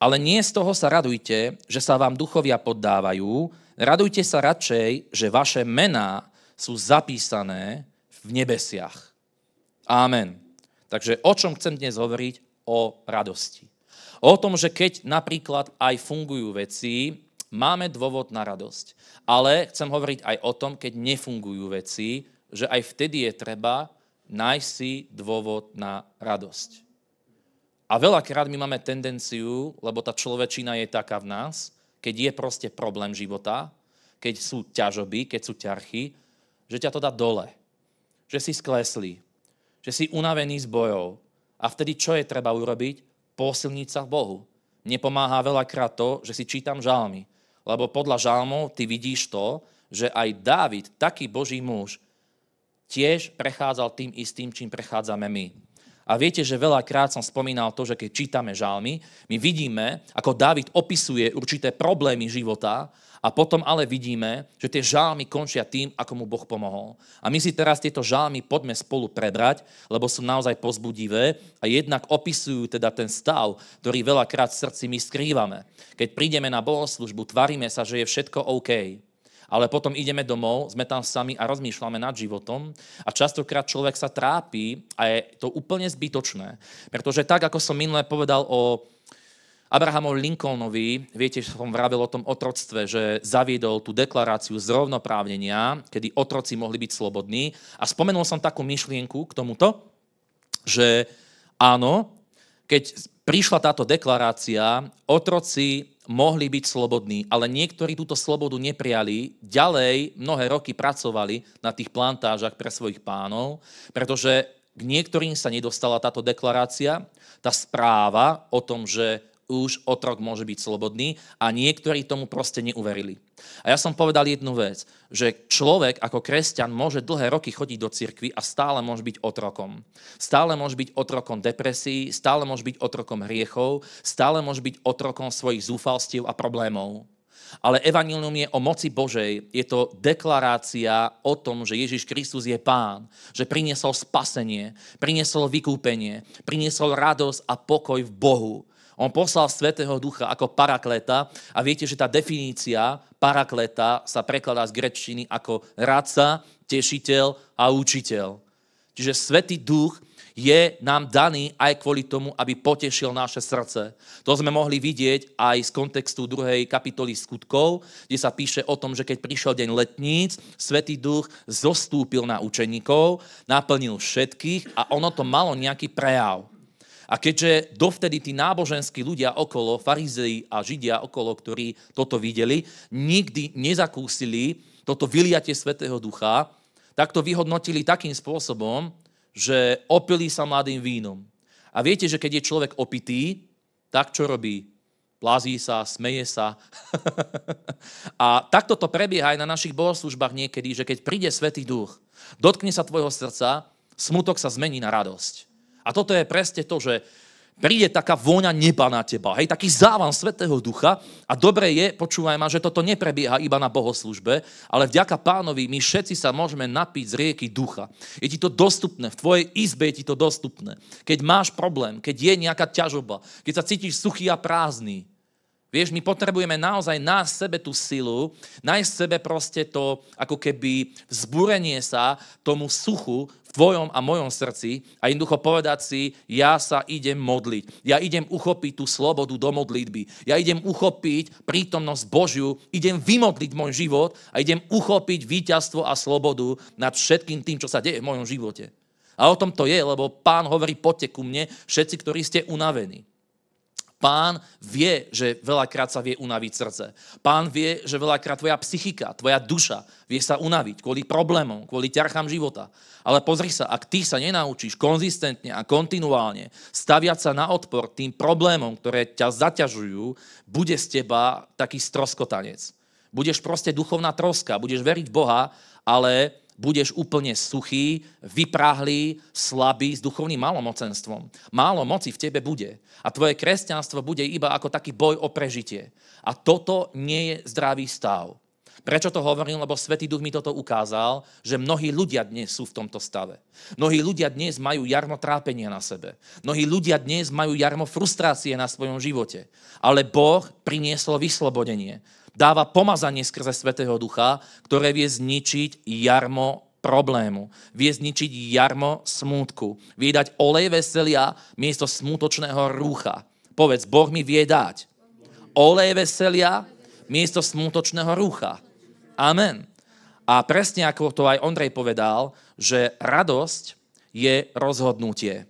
Ale nie z toho sa radujte, že sa vám duchovia poddávajú, radujte sa radšej, že vaše mená sú zapísané v nebesiach. Amen. Takže o čom chcem dnes hovoriť? O radosti. O tom, že keď napríklad aj fungujú veci, máme dôvod na radosť. Ale chcem hovoriť aj o tom, keď nefungujú veci, že aj vtedy je treba nájsť si dôvod na radosť. A veľakrát my máme tendenciu, lebo tá človečina je taká v nás, keď je proste problém života, keď sú ťažoby, keď sú ťarchy, že ťa to dá dole. Že si skleslý. Že si unavený z bojov. A vtedy čo je treba urobiť? Posilniť sa v Bohu. Nepomáha veľakrát to, že si čítam žalmy. Lebo podľa žalmov ty vidíš to, že aj Dávid, taký Boží muž, tiež prechádzal tým istým, čím prechádzame my a viete, že veľakrát som spomínal to, že keď čítame žalmy, my vidíme, ako David opisuje určité problémy života a potom ale vidíme, že tie žalmy končia tým, ako mu Boh pomohol. A my si teraz tieto žalmy poďme spolu prebrať, lebo sú naozaj pozbudivé a jednak opisujú teda ten stav, ktorý veľakrát v srdci my skrývame. Keď prídeme na bohoslužbu, tvaríme sa, že je všetko OK ale potom ideme domov, sme tam sami a rozmýšľame nad životom a častokrát človek sa trápi a je to úplne zbytočné. Pretože tak, ako som minule povedal o Abrahamovi Lincolnovi, viete, že som vravil o tom otroctve, že zaviedol tú deklaráciu zrovnoprávnenia, kedy otroci mohli byť slobodní. A spomenul som takú myšlienku k tomuto, že áno, keď prišla táto deklarácia, otroci mohli byť slobodní, ale niektorí túto slobodu neprijali, ďalej mnohé roky pracovali na tých plantážach pre svojich pánov, pretože k niektorým sa nedostala táto deklarácia, tá správa o tom, že už otrok môže byť slobodný a niektorí tomu proste neuverili. A ja som povedal jednu vec, že človek ako kresťan môže dlhé roky chodiť do cirkvy a stále môže byť otrokom. Stále môže byť otrokom depresí, stále môže byť otrokom hriechov, stále môže byť otrokom svojich zúfalstiev a problémov. Ale evanilium je o moci Božej. Je to deklarácia o tom, že Ježiš Kristus je pán, že priniesol spasenie, priniesol vykúpenie, priniesol radosť a pokoj v Bohu. On poslal Svetého Ducha ako parakleta a viete, že tá definícia parakleta sa prekladá z grečtiny ako radca, tešiteľ a učiteľ. Čiže Svetý Duch je nám daný aj kvôli tomu, aby potešil naše srdce. To sme mohli vidieť aj z kontextu druhej kapitoly skutkov, kde sa píše o tom, že keď prišiel deň letníc, Svetý duch zostúpil na učeníkov, naplnil všetkých a ono to malo nejaký prejav. A keďže dovtedy tí náboženskí ľudia okolo, farizei a židia okolo, ktorí toto videli, nikdy nezakúsili toto vyliate Svetého Ducha, tak to vyhodnotili takým spôsobom, že opili sa mladým vínom. A viete, že keď je človek opitý, tak čo robí? Plazí sa, smeje sa. a takto to prebieha aj na našich bohoslužbách niekedy, že keď príde Svetý Duch, dotkne sa tvojho srdca, smutok sa zmení na radosť. A toto je presne to, že príde taká vôňa neba na teba, hej, taký závan Svetého Ducha a dobre je, počúvaj ma, že toto neprebieha iba na bohoslužbe, ale vďaka pánovi my všetci sa môžeme napiť z rieky ducha. Je ti to dostupné, v tvojej izbe je ti to dostupné. Keď máš problém, keď je nejaká ťažoba, keď sa cítiš suchý a prázdny, Vieš, my potrebujeme naozaj na sebe tú silu, nájsť sebe proste to, ako keby vzbúrenie sa tomu suchu v tvojom a mojom srdci a jednoducho povedať si, ja sa idem modliť. Ja idem uchopiť tú slobodu do modlitby. Ja idem uchopiť prítomnosť Božiu, idem vymodliť môj život a idem uchopiť víťazstvo a slobodu nad všetkým tým, čo sa deje v mojom živote. A o tom to je, lebo pán hovorí, poďte ku mne, všetci, ktorí ste unavení. Pán vie, že veľakrát sa vie unaviť srdce. Pán vie, že veľakrát tvoja psychika, tvoja duša vie sa unaviť kvôli problémom, kvôli ťarchám života. Ale pozri sa, ak ty sa nenaučíš konzistentne a kontinuálne staviať sa na odpor tým problémom, ktoré ťa zaťažujú, bude z teba taký stroskotanec. Budeš proste duchovná troska, budeš veriť Boha, ale budeš úplne suchý, vypráhlý, slabý s duchovným malomocenstvom. Málo moci v tebe bude. A tvoje kresťanstvo bude iba ako taký boj o prežitie. A toto nie je zdravý stav. Prečo to hovorím? Lebo Svetý Duch mi toto ukázal, že mnohí ľudia dnes sú v tomto stave. Mnohí ľudia dnes majú jarmo trápenia na sebe. Mnohí ľudia dnes majú jarmo frustrácie na svojom živote. Ale Boh priniesol vyslobodenie. Dáva pomazanie skrze Svetého Ducha, ktoré vie zničiť jarmo problému. Vie zničiť jarmo smútku. Vie dať olej veselia miesto smutočného rúcha. Povedz, Boh mi vie dať olej veselia miesto smútočného rúcha. Amen. A presne ako to aj Ondrej povedal, že radosť je rozhodnutie.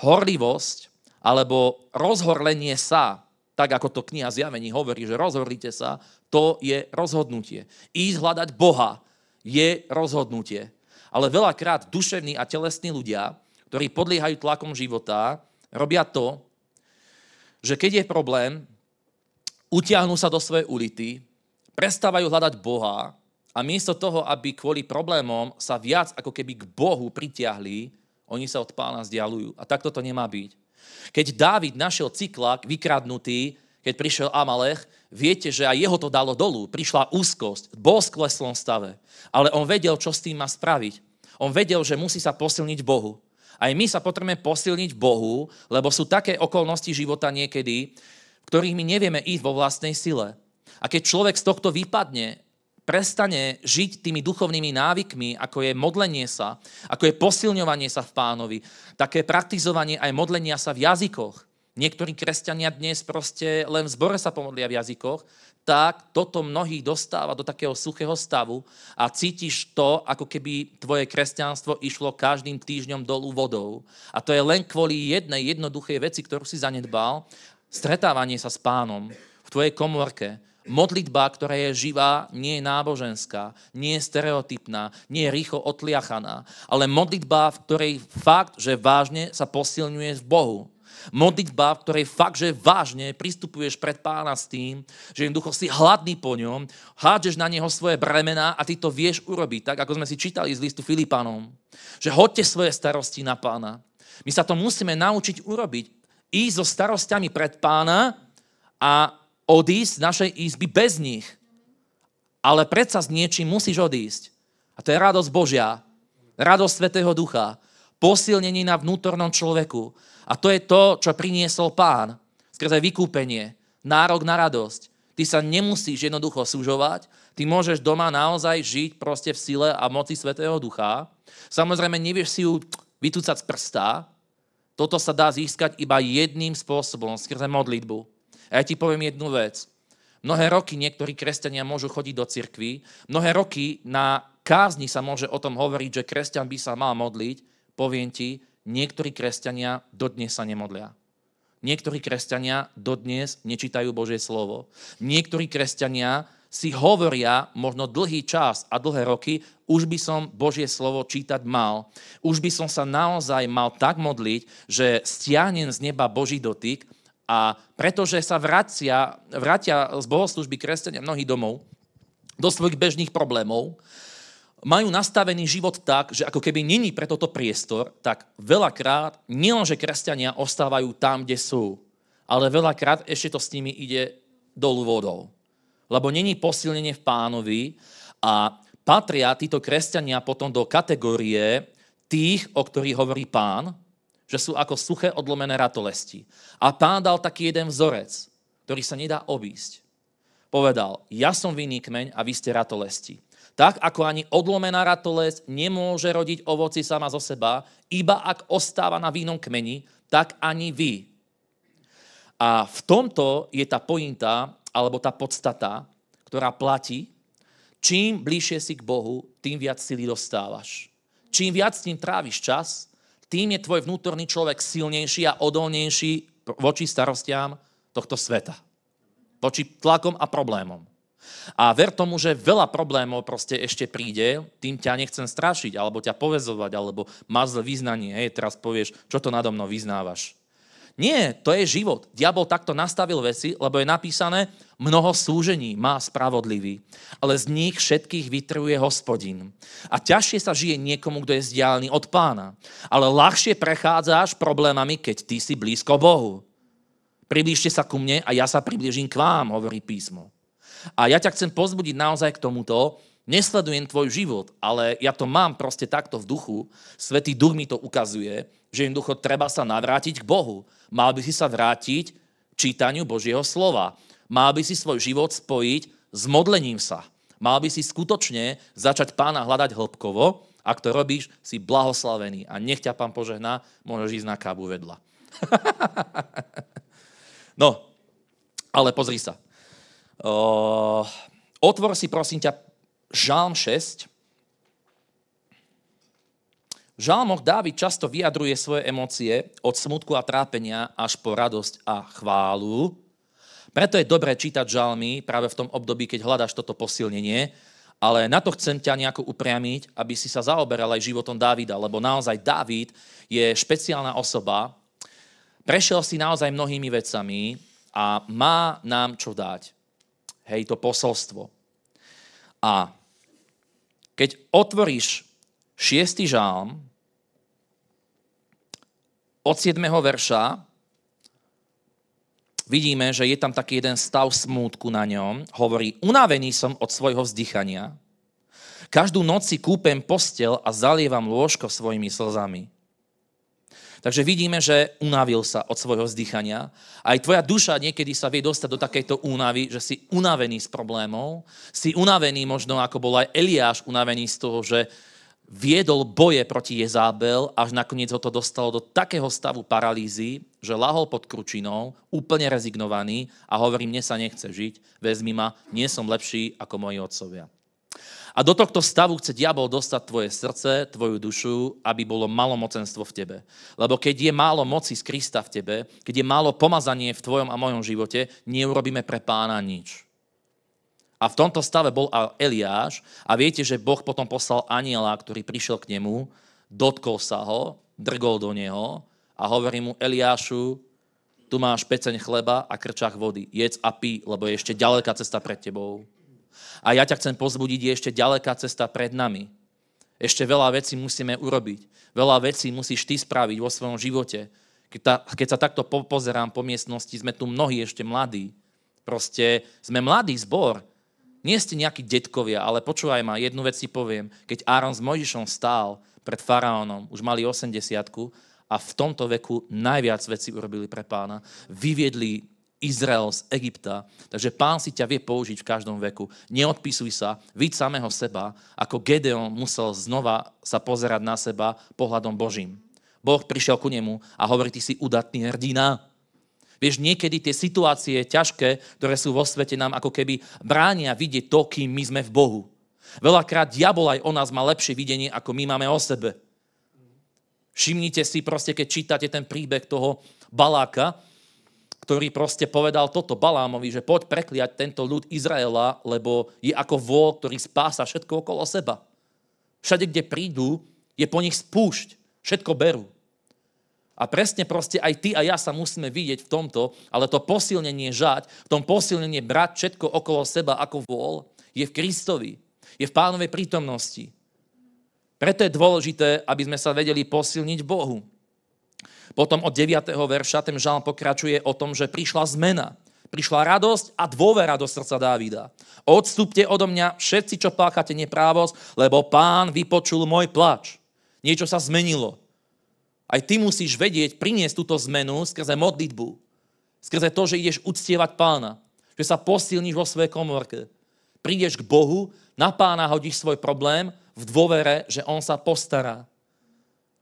Horlivosť alebo rozhorlenie sa, tak ako to kniha zjavení hovorí, že rozhorlite sa, to je rozhodnutie. Ísť hľadať Boha je rozhodnutie. Ale veľakrát duševní a telesní ľudia, ktorí podliehajú tlakom života, robia to, že keď je problém, utiahnu sa do svojej ulity, prestávajú hľadať Boha a miesto toho, aby kvôli problémom sa viac ako keby k Bohu pritiahli, oni sa od pána vzdialujú. A takto to nemá byť. Keď Dávid našiel cyklak vykradnutý, keď prišiel Amalech, viete, že aj jeho to dalo dolu. Prišla úzkosť, bol v skleslom stave. Ale on vedel, čo s tým má spraviť. On vedel, že musí sa posilniť Bohu. Aj my sa potrebujeme posilniť Bohu, lebo sú také okolnosti života niekedy, v ktorých my nevieme ísť vo vlastnej sile. A keď človek z tohto vypadne, prestane žiť tými duchovnými návykmi, ako je modlenie sa, ako je posilňovanie sa v pánovi, také praktizovanie aj modlenia sa v jazykoch. Niektorí kresťania dnes proste len v zbore sa pomodlia v jazykoch, tak toto mnohí dostáva do takého suchého stavu a cítiš to, ako keby tvoje kresťanstvo išlo každým týždňom dolu vodou. A to je len kvôli jednej jednoduchej veci, ktorú si zanedbal, stretávanie sa s pánom v tvojej komorke, Modlitba, ktorá je živá, nie je náboženská, nie je stereotypná, nie je rýchlo otliachaná, ale modlitba, v ktorej fakt, že vážne sa posilňuje v Bohu. Modlitba, v ktorej fakt, že vážne pristupuješ pred pána s tým, že jednoducho si hladný po ňom, hádžeš na neho svoje bremená a ty to vieš urobiť, tak ako sme si čítali z listu Filipánom. Že hoďte svoje starosti na pána. My sa to musíme naučiť urobiť. Ísť so starostiami pred pána a odísť z našej izby bez nich. Ale predsa s niečím musíš odísť. A to je radosť Božia, radosť Svetého Ducha, posilnenie na vnútornom človeku. A to je to, čo priniesol pán skrze vykúpenie, nárok na radosť. Ty sa nemusíš jednoducho súžovať, ty môžeš doma naozaj žiť proste v sile a moci Svetého Ducha. Samozrejme, nevieš si ju vytúcať z prsta. Toto sa dá získať iba jedným spôsobom, skrze modlitbu. A ja ti poviem jednu vec. Mnohé roky niektorí kresťania môžu chodiť do cirkvy, mnohé roky na kázni sa môže o tom hovoriť, že kresťan by sa mal modliť. Poviem ti, niektorí kresťania dodnes sa nemodlia. Niektorí kresťania dodnes nečítajú Božie slovo. Niektorí kresťania si hovoria možno dlhý čas a dlhé roky, už by som Božie slovo čítať mal. Už by som sa naozaj mal tak modliť, že stiahnem z neba Boží dotyk, a pretože sa vracia, vracia z bohoslužby kresťania mnohých domov do svojich bežných problémov, majú nastavený život tak, že ako keby není pre toto priestor, tak veľakrát nielenže kresťania ostávajú tam, kde sú, ale veľakrát ešte to s nimi ide dolu vodou. Lebo není posilnenie v pánovi a patria títo kresťania potom do kategórie tých, o ktorých hovorí pán, že sú ako suché odlomené ratolesti. A pán dal taký jeden vzorec, ktorý sa nedá obísť. Povedal, ja som vinný kmeň a vy ste ratolesti. Tak ako ani odlomená ratoles nemôže rodiť ovoci sama zo seba, iba ak ostáva na vínom kmeni, tak ani vy. A v tomto je tá pointa, alebo tá podstata, ktorá platí, čím bližšie si k Bohu, tým viac sily dostávaš. Čím viac s ním tráviš čas, tým je tvoj vnútorný človek silnejší a odolnejší voči starostiam tohto sveta. Voči tlakom a problémom. A ver tomu, že veľa problémov proste ešte príde, tým ťa nechcem strašiť, alebo ťa povezovať, alebo má zle význanie. Hej, teraz povieš, čo to nado mnou vyznávaš. Nie, to je život. Diabol takto nastavil veci, lebo je napísané, mnoho súžení má spravodlivý, ale z nich všetkých vytruje hospodin. A ťažšie sa žije niekomu, kto je vzdialený od pána, ale ľahšie prechádzaš problémami, keď ty si blízko Bohu. Priblížte sa ku mne a ja sa priblížim k vám, hovorí písmo. A ja ťa chcem pozbudiť naozaj k tomuto, nesledujem tvoj život, ale ja to mám proste takto v duchu, Svetý duch mi to ukazuje, že jednoducho treba sa navrátiť k Bohu. Mal by si sa vrátiť k čítaniu Božieho slova. Mal by si svoj život spojiť s modlením sa. Mal by si skutočne začať pána hľadať hĺbkovo. Ak to robíš, si blahoslavený. A nech ťa pán požehná, môžeš ísť na kábu vedľa. no, ale pozri sa. O, otvor si prosím ťa Žalm 6. V žalmoch Dávid často vyjadruje svoje emócie od smutku a trápenia až po radosť a chválu. Preto je dobré čítať žalmy práve v tom období, keď hľadaš toto posilnenie, ale na to chcem ťa nejako upriamiť, aby si sa zaoberal aj životom Dávida, lebo naozaj Dávid je špeciálna osoba, prešiel si naozaj mnohými vecami a má nám čo dať. Hej, to posolstvo. A keď otvoríš šiestý žálm od 7. verša, vidíme, že je tam taký jeden stav smútku na ňom. Hovorí, unavený som od svojho vzdychania. Každú noci kúpem postel a zalievam lôžko svojimi slzami. Takže vidíme, že unavil sa od svojho vzdychania. Aj tvoja duša niekedy sa vie dostať do takejto únavy, že si unavený z problémov, si unavený možno, ako bol aj Eliáš unavený z toho, že viedol boje proti Jezábel, až nakoniec ho to dostalo do takého stavu paralýzy, že lahol pod kručinou, úplne rezignovaný a hovorí, mne sa nechce žiť, vezmi ma, nie som lepší ako moji otcovia. A do tohto stavu chce diabol dostať tvoje srdce, tvoju dušu, aby bolo malo mocenstvo v tebe. Lebo keď je málo moci z Krista v tebe, keď je málo pomazanie v tvojom a mojom živote, neurobíme pre pána nič. A v tomto stave bol Eliáš a viete, že Boh potom poslal aniela, ktorý prišiel k nemu, dotkol sa ho, drgol do neho a hovorí mu, Eliášu, tu máš peceň chleba a krčach vody. Jedz a pí, lebo je ešte ďaleká cesta pred tebou. A ja ťa chcem pozbudiť, je ešte ďaleká cesta pred nami. Ešte veľa vecí musíme urobiť. Veľa vecí musíš ty spraviť vo svojom živote. Keď, ta, keď sa takto pozerám po miestnosti, sme tu mnohí ešte mladí. Proste sme mladý zbor. Nie ste nejakí detkovia, ale počúvaj ma, jednu vec si poviem. Keď Áron s Mojžišom stál pred faraónom, už mali 80 a v tomto veku najviac veci urobili pre pána. Vyviedli Izrael z Egypta. Takže pán si ťa vie použiť v každom veku. Neodpisuj sa, víc samého seba, ako Gedeon musel znova sa pozerať na seba pohľadom Božím. Boh prišiel ku nemu a hovorí, ty si udatný hrdina. Vieš, niekedy tie situácie ťažké, ktoré sú vo svete, nám ako keby bránia vidieť to, kým my sme v Bohu. Veľakrát diabol aj o nás má lepšie videnie, ako my máme o sebe. Všimnite si proste, keď čítate ten príbeh toho Baláka, ktorý proste povedal toto Balámovi, že poď prekliať tento ľud Izraela, lebo je ako vol, ktorý spása všetko okolo seba. Všade, kde prídu, je po nich spúšť. Všetko berú. A presne proste aj ty a ja sa musíme vidieť v tomto, ale to posilnenie žať, v tom posilnenie brať všetko okolo seba ako vôľ, je v Kristovi, je v pánovej prítomnosti. Preto je dôležité, aby sme sa vedeli posilniť Bohu. Potom od 9. verša ten žalm pokračuje o tom, že prišla zmena. Prišla radosť a dôvera do srdca Dávida. Odstúpte odo mňa všetci, čo páchate neprávosť, lebo pán vypočul môj plač. Niečo sa zmenilo. Aj ty musíš vedieť priniesť túto zmenu skrze modlitbu. Skrze to, že ideš uctievať pána. Že sa posilníš vo svojej komorke. Prídeš k Bohu, na pána hodíš svoj problém v dôvere, že on sa postará.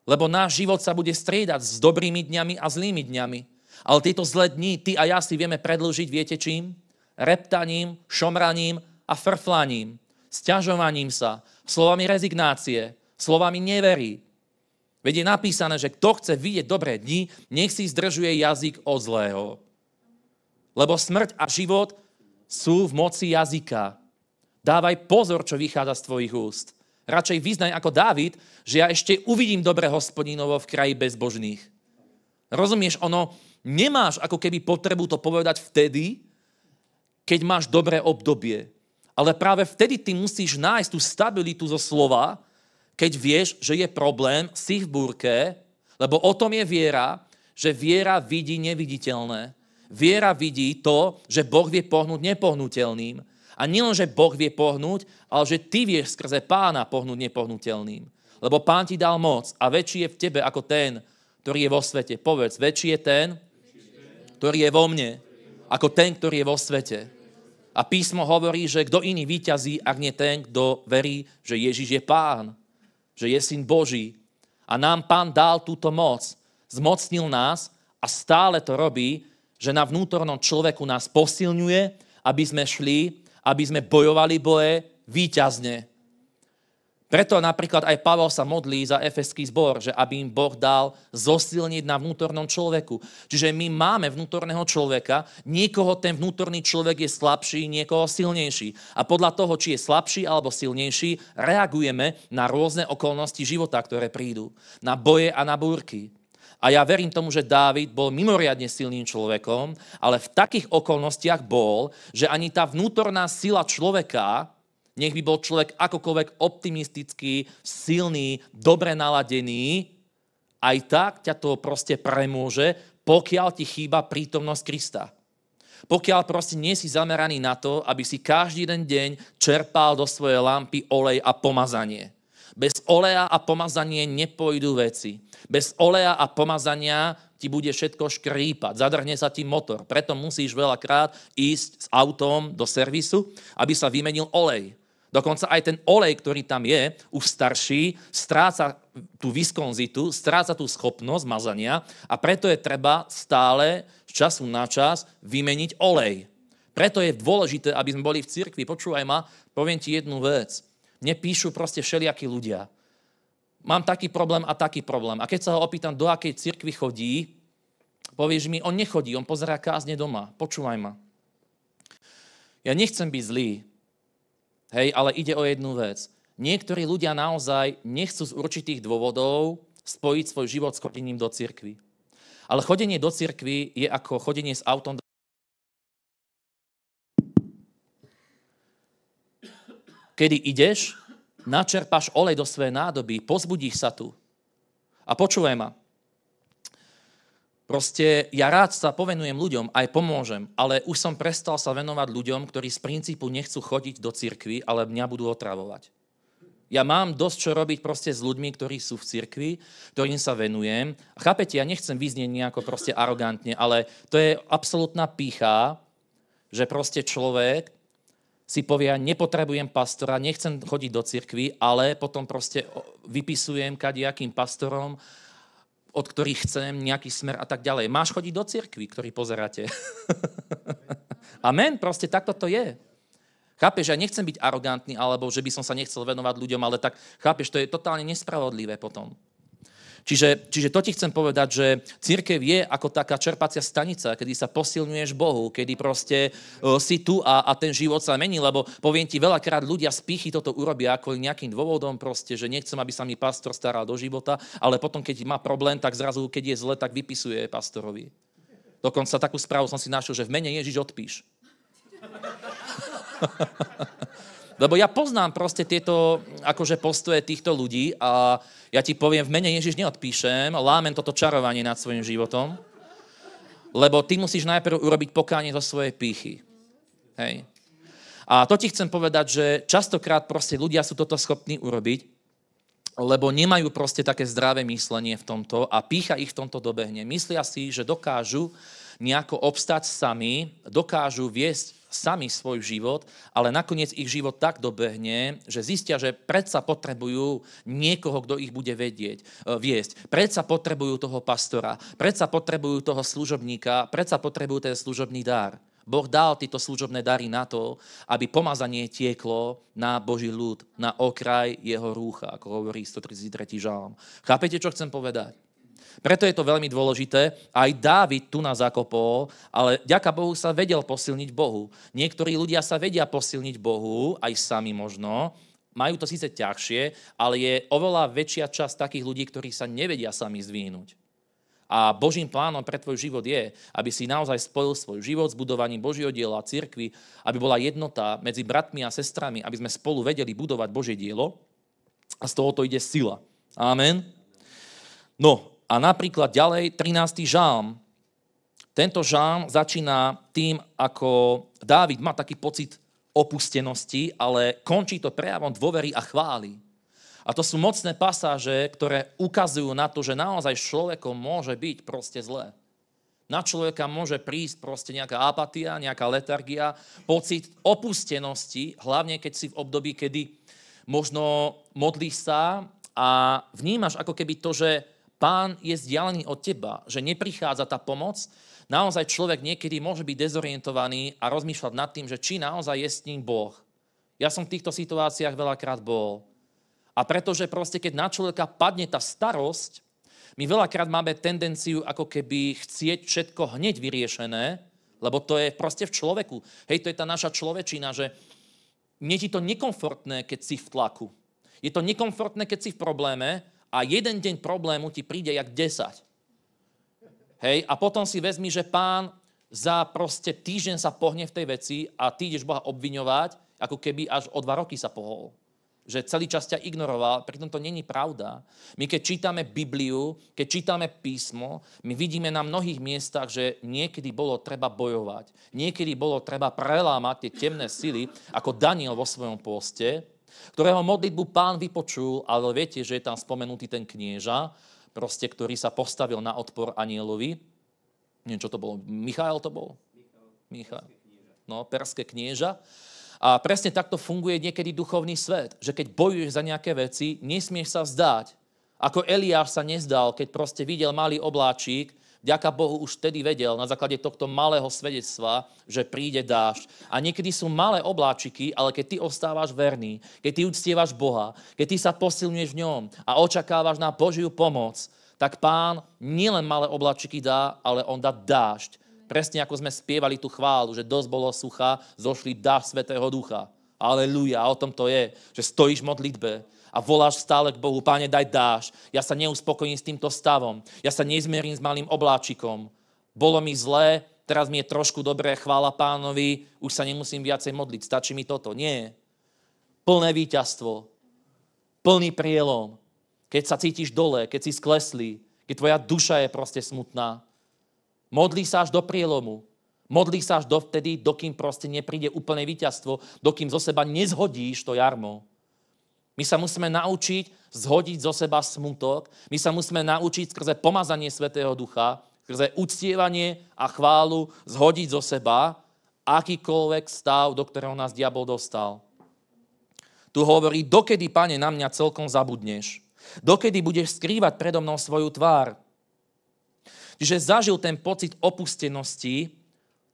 Lebo náš život sa bude striedať s dobrými dňami a zlými dňami. Ale tieto zlé dni ty a ja si vieme predlžiť, viete čím? Reptaním, šomraním a frflaním, sťažovaním sa, slovami rezignácie, slovami neverí. Veď je napísané, že kto chce vidieť dobré dni, nech si zdržuje jazyk od zlého. Lebo smrť a život sú v moci jazyka. Dávaj pozor, čo vychádza z tvojich úst. Radšej vyznaj ako Dávid, že ja ešte uvidím dobre hospodinovo v kraji bezbožných. Rozumieš, ono, nemáš ako keby potrebu to povedať vtedy, keď máš dobré obdobie. Ale práve vtedy ty musíš nájsť tú stabilitu zo slova, keď vieš, že je problém, si v búrke, lebo o tom je viera, že viera vidí neviditeľné. Viera vidí to, že Boh vie pohnúť nepohnutelným. A nielen, že Boh vie pohnúť, ale že ty vieš skrze pána pohnúť nepohnutelným. Lebo pán ti dal moc a väčší je v tebe ako ten, ktorý je vo svete. Povedz, väčší je ten, ktorý je vo mne, ako ten, ktorý je vo svete. A písmo hovorí, že kto iný vyťazí, ak nie ten, kto verí, že Ježiš je pán, že je syn Boží. A nám pán dal túto moc, zmocnil nás a stále to robí, že na vnútornom človeku nás posilňuje, aby sme šli aby sme bojovali boje výťazne. Preto napríklad aj pavel sa modlí za efeský zbor, že aby im Boh dal zosilniť na vnútornom človeku. Čiže my máme vnútorného človeka, niekoho ten vnútorný človek je slabší, niekoho silnejší. A podľa toho, či je slabší alebo silnejší, reagujeme na rôzne okolnosti života, ktoré prídu. Na boje a na búrky. A ja verím tomu, že Dávid bol mimoriadne silným človekom, ale v takých okolnostiach bol, že ani tá vnútorná sila človeka, nech by bol človek akokoľvek optimistický, silný, dobre naladený, aj tak ťa to proste premôže, pokiaľ ti chýba prítomnosť Krista. Pokiaľ proste nie si zameraný na to, aby si každý den deň čerpal do svojej lampy olej a pomazanie. Bez oleja a pomazanie nepôjdu veci. Bez oleja a pomazania ti bude všetko škrípať, zadrhne sa ti motor. Preto musíš veľakrát ísť s autom do servisu, aby sa vymenil olej. Dokonca aj ten olej, ktorý tam je, už starší, stráca tú viskonzitu, stráca tú schopnosť mazania a preto je treba stále z času na čas vymeniť olej. Preto je dôležité, aby sme boli v cirkvi. Počúvaj ma, poviem ti jednu vec. Nepíšu proste všelijakí ľudia. Mám taký problém a taký problém. A keď sa ho opýtam, do akej cirkvi chodí, povieš mi, on nechodí, on pozerá kázne doma. Počúvaj ma. Ja nechcem byť zlý, hej, ale ide o jednu vec. Niektorí ľudia naozaj nechcú z určitých dôvodov spojiť svoj život s chodením do cirkvy. Ale chodenie do cirkvy je ako chodenie s autom do kedy ideš, načerpáš olej do svojej nádoby, pozbudíš sa tu. A počúvaj ma. Proste ja rád sa povenujem ľuďom, aj pomôžem, ale už som prestal sa venovať ľuďom, ktorí z princípu nechcú chodiť do cirkvy, ale mňa budú otravovať. Ja mám dosť čo robiť proste s ľuďmi, ktorí sú v cirkvi, ktorým sa venujem. Chápete, ja nechcem vyznieť nejako proste arogantne, ale to je absolútna pícha, že proste človek si povie, nepotrebujem pastora, nechcem chodiť do cirkvy, ale potom proste vypisujem kadiakým pastorom, od ktorých chcem nejaký smer a tak ďalej. Máš chodiť do cirkvy, ktorý pozeráte. Amen, proste takto to je. Chápeš, ja nechcem byť arogantný, alebo že by som sa nechcel venovať ľuďom, ale tak, chápeš, to je totálne nespravodlivé potom. Čiže, čiže to ti chcem povedať, že církev je ako taká čerpacia stanica, kedy sa posilňuješ Bohu, kedy proste uh, si tu a, a ten život sa mení, lebo poviem ti, veľakrát ľudia z pichy toto urobia ako nejakým dôvodom, proste, že nechcem, aby sa mi pastor staral do života, ale potom, keď má problém, tak zrazu, keď je zle, tak vypisuje pastorovi. Dokonca takú správu som si našiel, že v mene Ježiš odpíš. Lebo ja poznám proste tieto akože postoje týchto ľudí a ja ti poviem, v mene Ježiš neodpíšem, lámen toto čarovanie nad svojim životom, lebo ty musíš najprv urobiť pokánie zo svojej pýchy. Hej. A to ti chcem povedať, že častokrát proste ľudia sú toto schopní urobiť, lebo nemajú proste také zdravé myslenie v tomto a pícha ich v tomto dobehne. Myslia si, že dokážu nejako obstať sami, dokážu viesť sami svoj život, ale nakoniec ich život tak dobehne, že zistia, že predsa potrebujú niekoho, kto ich bude vedieť, e, viesť. Predsa potrebujú toho pastora, predsa potrebujú toho služobníka, predsa potrebujú ten služobný dar. Boh dal tieto služobné dary na to, aby pomazanie tieklo na Boží ľud, na okraj jeho rúcha, ako hovorí 133. žalm. Chápete, čo chcem povedať? Preto je to veľmi dôležité. Aj Dávid tu nás zakopol, ale ďaká Bohu sa vedel posilniť Bohu. Niektorí ľudia sa vedia posilniť Bohu, aj sami možno, majú to síce ťažšie, ale je oveľa väčšia časť takých ľudí, ktorí sa nevedia sami zvýhnuť. A Božím plánom pre tvoj život je, aby si naozaj spojil svoj život s budovaním Božieho diela, církvy, aby bola jednota medzi bratmi a sestrami, aby sme spolu vedeli budovať Božie dielo. A z tohoto ide sila. Amen. No, a napríklad ďalej 13. žám. Tento žám začína tým, ako Dávid má taký pocit opustenosti, ale končí to prejavom dôvery a chvály. A to sú mocné pasáže, ktoré ukazujú na to, že naozaj človekom môže byť proste zlé. Na človeka môže prísť proste nejaká apatia, nejaká letargia, pocit opustenosti, hlavne keď si v období, kedy možno modlíš sa a vnímaš ako keby to, že Pán je vzdialený od teba, že neprichádza tá pomoc, naozaj človek niekedy môže byť dezorientovaný a rozmýšľať nad tým, že či naozaj je s ním Boh. Ja som v týchto situáciách veľakrát bol. A pretože proste, keď na človeka padne tá starosť, my veľakrát máme tendenciu ako keby chcieť všetko hneď vyriešené, lebo to je proste v človeku. Hej, to je tá naša človečina, že nie je ti to nekomfortné, keď si v tlaku. Je to nekomfortné, keď si v probléme, a jeden deň problému ti príde jak 10. Hej, a potom si vezmi, že pán za proste týždeň sa pohne v tej veci a ty ideš Boha obviňovať, ako keby až o dva roky sa pohol. Že celý čas ťa ignoroval, pritom to není pravda. My keď čítame Bibliu, keď čítame písmo, my vidíme na mnohých miestach, že niekedy bolo treba bojovať. Niekedy bolo treba prelámať tie temné sily, ako Daniel vo svojom poste, ktorého modlitbu pán vypočul, ale viete, že je tam spomenutý ten knieža, proste, ktorý sa postavil na odpor anielovi. Neviem, čo to bolo. Michal to bol? Michal. Michal. No, perské knieža. A presne takto funguje niekedy duchovný svet, že keď bojuješ za nejaké veci, nesmieš sa vzdať. Ako Eliáš sa nezdal, keď proste videl malý obláčik, Ďaká Bohu už vtedy vedel na základe tohto malého svedectva, že príde dáš. A niekedy sú malé obláčiky, ale keď ty ostávaš verný, keď ty uctievaš Boha, keď ty sa posilňuješ v ňom a očakávaš na Božiu pomoc, tak pán nielen malé obláčiky dá, ale on dá dážď. Presne ako sme spievali tú chválu, že dosť bolo sucha, zošli dáž Svetého Ducha. Aleluja, o tom to je, že stojíš v modlitbe, a voláš stále k Bohu, páne, daj dáš, ja sa neuspokojím s týmto stavom, ja sa nezmerím s malým obláčikom, bolo mi zlé, teraz mi je trošku dobré, chvála pánovi, už sa nemusím viacej modliť, stačí mi toto. Nie. Plné víťazstvo, plný prielom, keď sa cítiš dole, keď si skleslý, keď tvoja duša je proste smutná. Modlí sa až do prielomu. Modlí sa až dovtedy, dokým proste nepríde úplné víťazstvo, dokým zo seba nezhodíš to jarmo. My sa musíme naučiť zhodiť zo seba smutok. My sa musíme naučiť skrze pomazanie Svetého Ducha, skrze uctievanie a chválu zhodiť zo seba akýkoľvek stav, do ktorého nás diabol dostal. Tu hovorí, dokedy, pane, na mňa celkom zabudneš. Dokedy budeš skrývať predo mnou svoju tvár. Čiže zažil ten pocit opustenosti,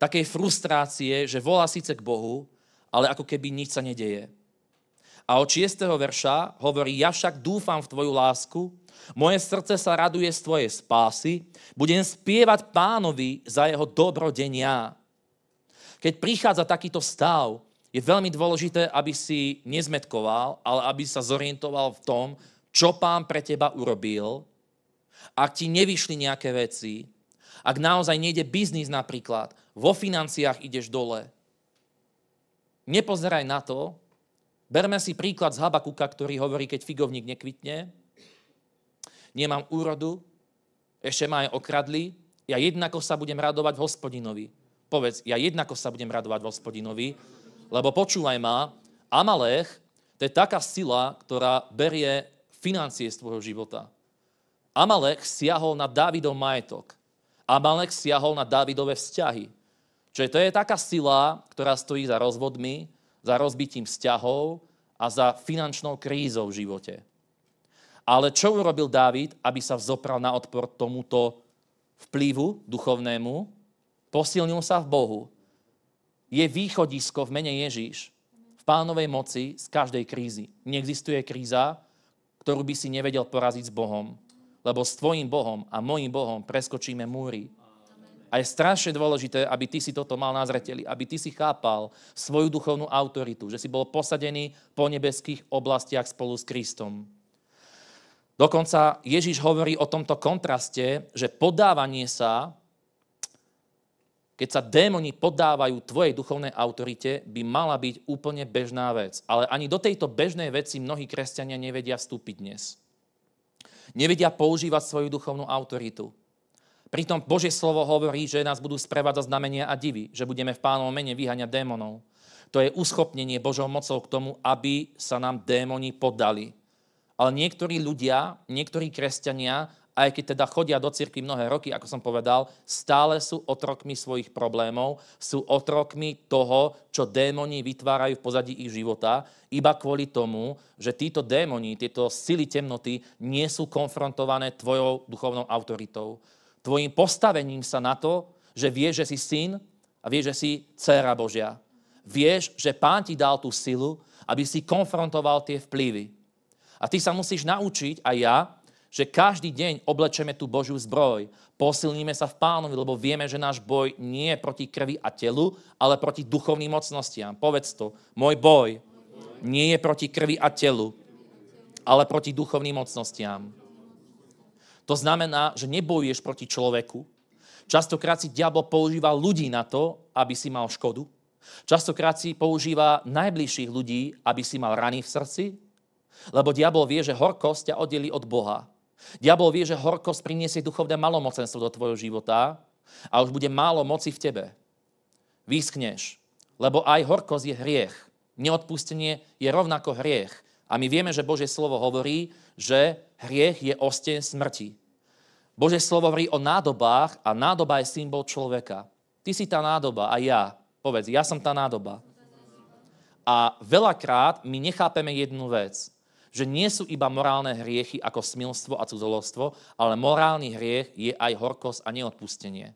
takej frustrácie, že volá síce k Bohu, ale ako keby nič sa nedeje. A od 6. verša hovorí, ja však dúfam v Tvoju lásku, moje srdce sa raduje z Tvojej spásy, budem spievať pánovi za jeho dobrodenia. Keď prichádza takýto stav, je veľmi dôležité, aby si nezmetkoval, ale aby sa zorientoval v tom, čo pán pre teba urobil, ak ti nevyšli nejaké veci, ak naozaj nejde biznis napríklad, vo financiách ideš dole. Nepozeraj na to, Berme si príklad z Habakuka, ktorý hovorí, keď figovník nekvitne, nemám úrodu, ešte ma aj okradli, ja jednako sa budem radovať v hospodinovi. Povedz, ja jednako sa budem radovať v hospodinovi, lebo počúvaj ma, Amalech, to je taká sila, ktorá berie financie z tvojho života. Amalek siahol na Dávidov majetok. Amalek siahol na Dávidové vzťahy. Čiže to je taká sila, ktorá stojí za rozvodmi, za rozbitím vzťahov a za finančnou krízou v živote. Ale čo urobil Dávid, aby sa vzopral na odpor tomuto vplyvu duchovnému? Posilnil sa v Bohu. Je východisko v mene Ježíš, v pánovej moci z každej krízy. Neexistuje kríza, ktorú by si nevedel poraziť s Bohom. Lebo s tvojim Bohom a mojim Bohom preskočíme múry a je strašne dôležité, aby ty si toto mal na zreteli, aby ty si chápal svoju duchovnú autoritu, že si bol posadený po nebeských oblastiach spolu s Kristom. Dokonca Ježiš hovorí o tomto kontraste, že podávanie sa, keď sa démoni podávajú tvojej duchovnej autorite, by mala byť úplne bežná vec. Ale ani do tejto bežnej veci mnohí kresťania nevedia vstúpiť dnes. Nevedia používať svoju duchovnú autoritu. Pritom Božie slovo hovorí, že nás budú sprevádzať znamenia a divy, že budeme v pánom mene vyháňať démonov. To je uschopnenie Božou mocou k tomu, aby sa nám démoni podali. Ale niektorí ľudia, niektorí kresťania, aj keď teda chodia do cirkvi mnohé roky, ako som povedal, stále sú otrokmi svojich problémov, sú otrokmi toho, čo démoni vytvárajú v pozadí ich života, iba kvôli tomu, že títo démoni, tieto sily temnoty nie sú konfrontované tvojou duchovnou autoritou tvojim postavením sa na to, že vieš, že si syn a vieš, že si dcera Božia. Vieš, že pán ti dal tú silu, aby si konfrontoval tie vplyvy. A ty sa musíš naučiť, aj ja, že každý deň oblečeme tú Božiu zbroj. Posilníme sa v pánovi, lebo vieme, že náš boj nie je proti krvi a telu, ale proti duchovným mocnostiam. Povedz to. Môj boj nie je proti krvi a telu, ale proti duchovným mocnostiam. To znamená, že nebojuješ proti človeku. Častokrát si diabol používa ľudí na to, aby si mal škodu. Častokrát si používa najbližších ľudí, aby si mal rany v srdci, lebo diabol vie, že horkosť ťa oddelí od Boha. Diabol vie, že horkosť priniesie duchovné malomocenstvo do tvojho života a už bude málo moci v tebe. Vyskneš, lebo aj horkosť je hriech. Neodpustenie je rovnako hriech. A my vieme, že Božie slovo hovorí, že Hriech je osteň smrti. Bože slovo hovorí o nádobách a nádoba je symbol človeka. Ty si tá nádoba a ja. Povedz, ja som tá nádoba. A veľakrát my nechápeme jednu vec, že nie sú iba morálne hriechy ako smilstvo a cudzolostvo, ale morálny hriech je aj horkosť a neodpustenie.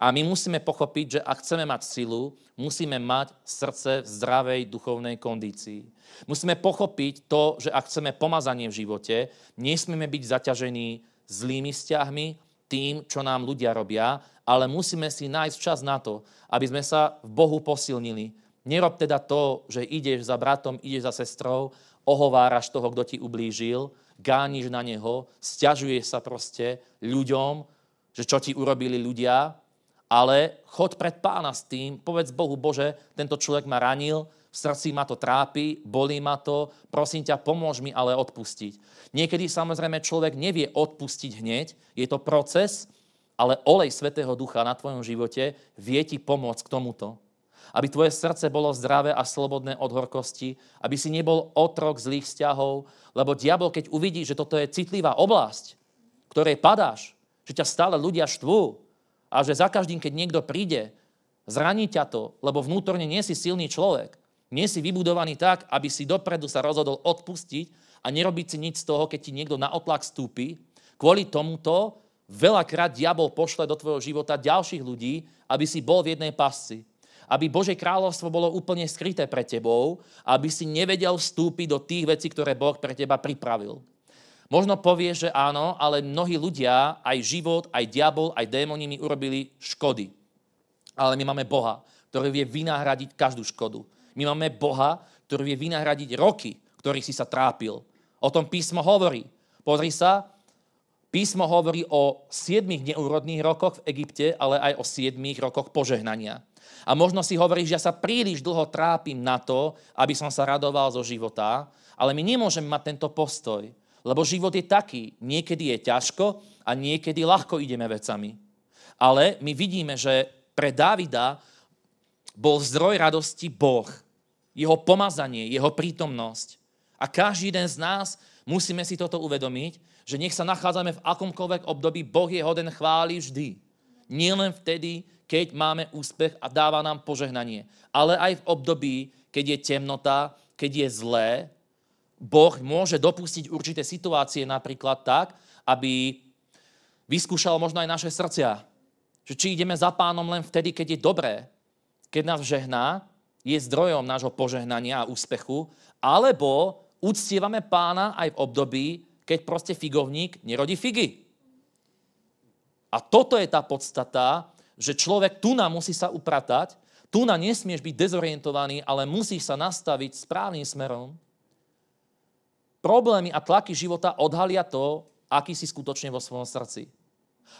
A my musíme pochopiť, že ak chceme mať silu, musíme mať srdce v zdravej duchovnej kondícii. Musíme pochopiť to, že ak chceme pomazanie v živote, nesmieme byť zaťažení zlými vzťahmi, tým, čo nám ľudia robia, ale musíme si nájsť čas na to, aby sme sa v Bohu posilnili. Nerob teda to, že ideš za bratom, ideš za sestrou, ohováraš toho, kto ti ublížil, gániš na neho, stiažuješ sa proste ľuďom, že čo ti urobili ľudia, ale chod pred pána s tým, povedz Bohu, Bože, tento človek ma ranil, v srdci ma to trápi, bolí ma to, prosím ťa, pomôž mi ale odpustiť. Niekedy samozrejme človek nevie odpustiť hneď, je to proces, ale olej Svetého Ducha na tvojom živote vie ti pomôcť k tomuto. Aby tvoje srdce bolo zdravé a slobodné od horkosti, aby si nebol otrok zlých vzťahov, lebo diabol, keď uvidí, že toto je citlivá oblasť, ktorej padáš, že ťa stále ľudia štvú, a že za každým, keď niekto príde, zraní ťa to, lebo vnútorne nie si silný človek, nie si vybudovaný tak, aby si dopredu sa rozhodol odpustiť a nerobiť si nič z toho, keď ti niekto na otlak stúpi. Kvôli tomuto veľakrát diabol pošle do tvojho života ďalších ľudí, aby si bol v jednej pasci. Aby Bože kráľovstvo bolo úplne skryté pre tebou, aby si nevedel vstúpiť do tých vecí, ktoré Boh pre teba pripravil. Možno povie, že áno, ale mnohí ľudia, aj život, aj diabol, aj démoni mi urobili škody. Ale my máme Boha, ktorý vie vynahradiť každú škodu. My máme Boha, ktorý vie vynahradiť roky, ktorých si sa trápil. O tom písmo hovorí. Pozri sa, písmo hovorí o siedmých neúrodných rokoch v Egypte, ale aj o siedmých rokoch požehnania. A možno si hovoríš, že ja sa príliš dlho trápim na to, aby som sa radoval zo života, ale my nemôžeme mať tento postoj lebo život je taký. Niekedy je ťažko a niekedy ľahko ideme vecami. Ale my vidíme, že pre Davida bol zdroj radosti Boh. Jeho pomazanie, jeho prítomnosť. A každý jeden z nás musíme si toto uvedomiť, že nech sa nachádzame v akomkoľvek období, Boh je hoden chváli vždy. Nielen vtedy, keď máme úspech a dáva nám požehnanie, ale aj v období, keď je temnota, keď je zlé, Boh môže dopustiť určité situácie napríklad tak, aby vyskúšal možno aj naše srdcia. Že či ideme za pánom len vtedy, keď je dobré, keď nás žehná, je zdrojom nášho požehnania a úspechu, alebo uctievame pána aj v období, keď proste figovník nerodí figy. A toto je tá podstata, že človek tu na musí sa upratať, tu na nesmieš byť dezorientovaný, ale musíš sa nastaviť správnym smerom, Problémy a tlaky života odhalia to, aký si skutočne vo svojom srdci.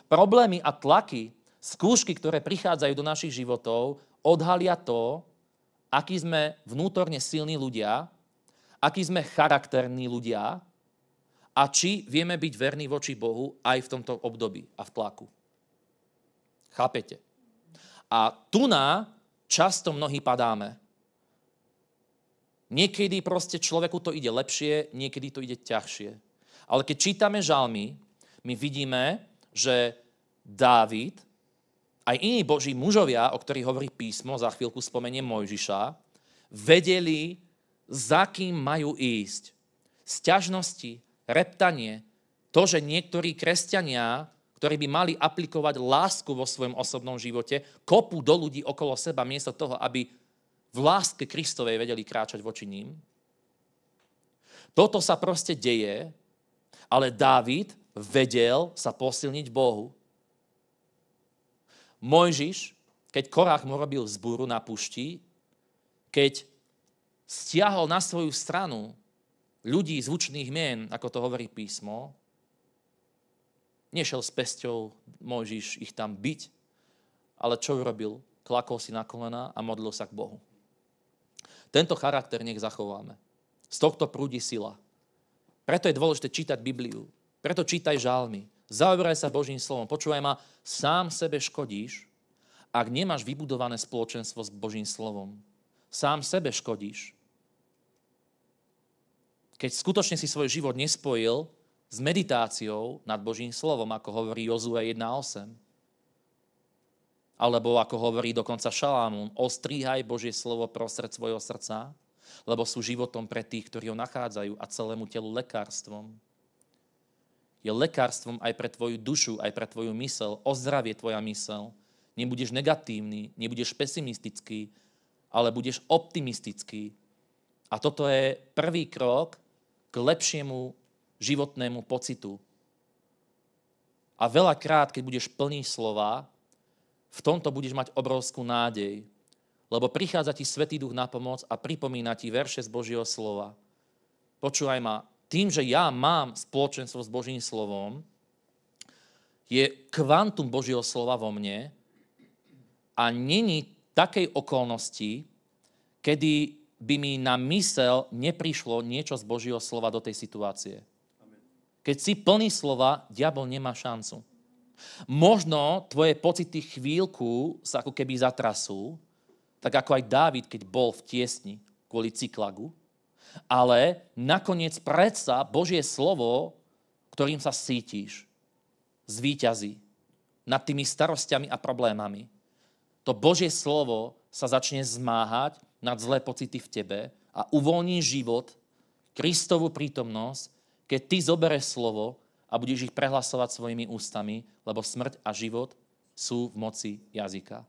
Problémy a tlaky, skúšky, ktoré prichádzajú do našich životov, odhalia to, akí sme vnútorne silní ľudia, akí sme charakterní ľudia a či vieme byť verní voči Bohu aj v tomto období a v tlaku. Chápete? A tu na často mnohí padáme. Niekedy proste človeku to ide lepšie, niekedy to ide ťažšie. Ale keď čítame žalmy, my vidíme, že Dávid, aj iní boží mužovia, o ktorých hovorí písmo, za chvíľku spomeniem Mojžiša, vedeli, za kým majú ísť. Sťažnosti, reptanie, to, že niektorí kresťania, ktorí by mali aplikovať lásku vo svojom osobnom živote, kopú do ľudí okolo seba miesto toho, aby v láske Kristovej vedeli kráčať voči ním. Toto sa proste deje, ale Dávid vedel sa posilniť Bohu. Mojžiš, keď Korách mu robil zbúru na pušti, keď stiahol na svoju stranu ľudí z vúčných mien, ako to hovorí písmo, nešiel s pesťou Mojžiš ich tam byť, ale čo urobil? Klakol si na kolena a modlil sa k Bohu. Tento charakter nech zachováme. Z tohto prúdi sila. Preto je dôležité čítať Bibliu. Preto čítaj žalmy. Zaoberaj sa Božím slovom. Počúvaj ma, sám sebe škodíš, ak nemáš vybudované spoločenstvo s Božím slovom. Sám sebe škodíš. Keď skutočne si svoj život nespojil s meditáciou nad Božím slovom, ako hovorí Jozue 1.8, alebo ako hovorí dokonca Šalamún, ostríhaj Božie slovo prostred svojho srdca, lebo sú životom pre tých, ktorí ho nachádzajú a celému telu lekárstvom. Je lekárstvom aj pre tvoju dušu, aj pre tvoju mysel. Ozdravie tvoja mysel. Nebudeš negatívny, nebudeš pesimistický, ale budeš optimistický. A toto je prvý krok k lepšiemu životnému pocitu. A veľakrát, keď budeš plný slova, v tomto budeš mať obrovskú nádej, lebo prichádza ti Svetý Duch na pomoc a pripomína ti verše z Božieho slova. Počúvaj ma, tým, že ja mám spoločenstvo s Božím slovom, je kvantum Božieho slova vo mne a není takej okolnosti, kedy by mi na mysel neprišlo niečo z Božieho slova do tej situácie. Keď si plný slova, diabol nemá šancu. Možno tvoje pocity chvíľku sa ako keby zatrasú, tak ako aj Dávid, keď bol v tiesni kvôli cyklagu, ale nakoniec predsa Božie slovo, ktorým sa sítiš, zvýťazí nad tými starostiami a problémami. To Božie slovo sa začne zmáhať nad zlé pocity v tebe a uvoľní život, Kristovu prítomnosť, keď ty zoberieš slovo a budeš ich prehlasovať svojimi ústami, lebo smrť a život sú v moci jazyka.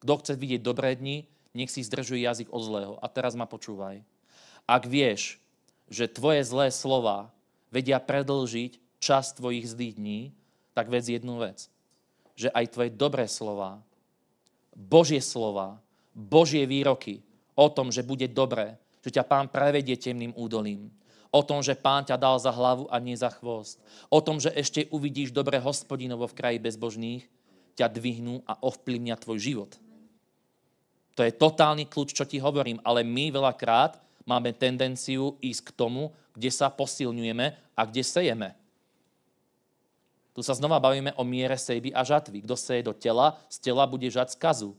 Kto chce vidieť dobré dni, nech si zdržuje jazyk od zlého. A teraz ma počúvaj. Ak vieš, že tvoje zlé slova vedia predlžiť čas tvojich zlých dní, tak vedz jednu vec. Že aj tvoje dobré slova, Božie slova, Božie výroky o tom, že bude dobré, že ťa pán prevedie temným údolím, O tom, že pán ťa dal za hlavu a nie za chvost. O tom, že ešte uvidíš dobre hospodinovo v kraji bezbožných, ťa dvihnú a ovplyvnia tvoj život. To je totálny kľúč, čo ti hovorím, ale my veľakrát máme tendenciu ísť k tomu, kde sa posilňujeme a kde sejeme. Tu sa znova bavíme o miere sejby a žatvy. Kto seje do tela, z tela bude žať skazu.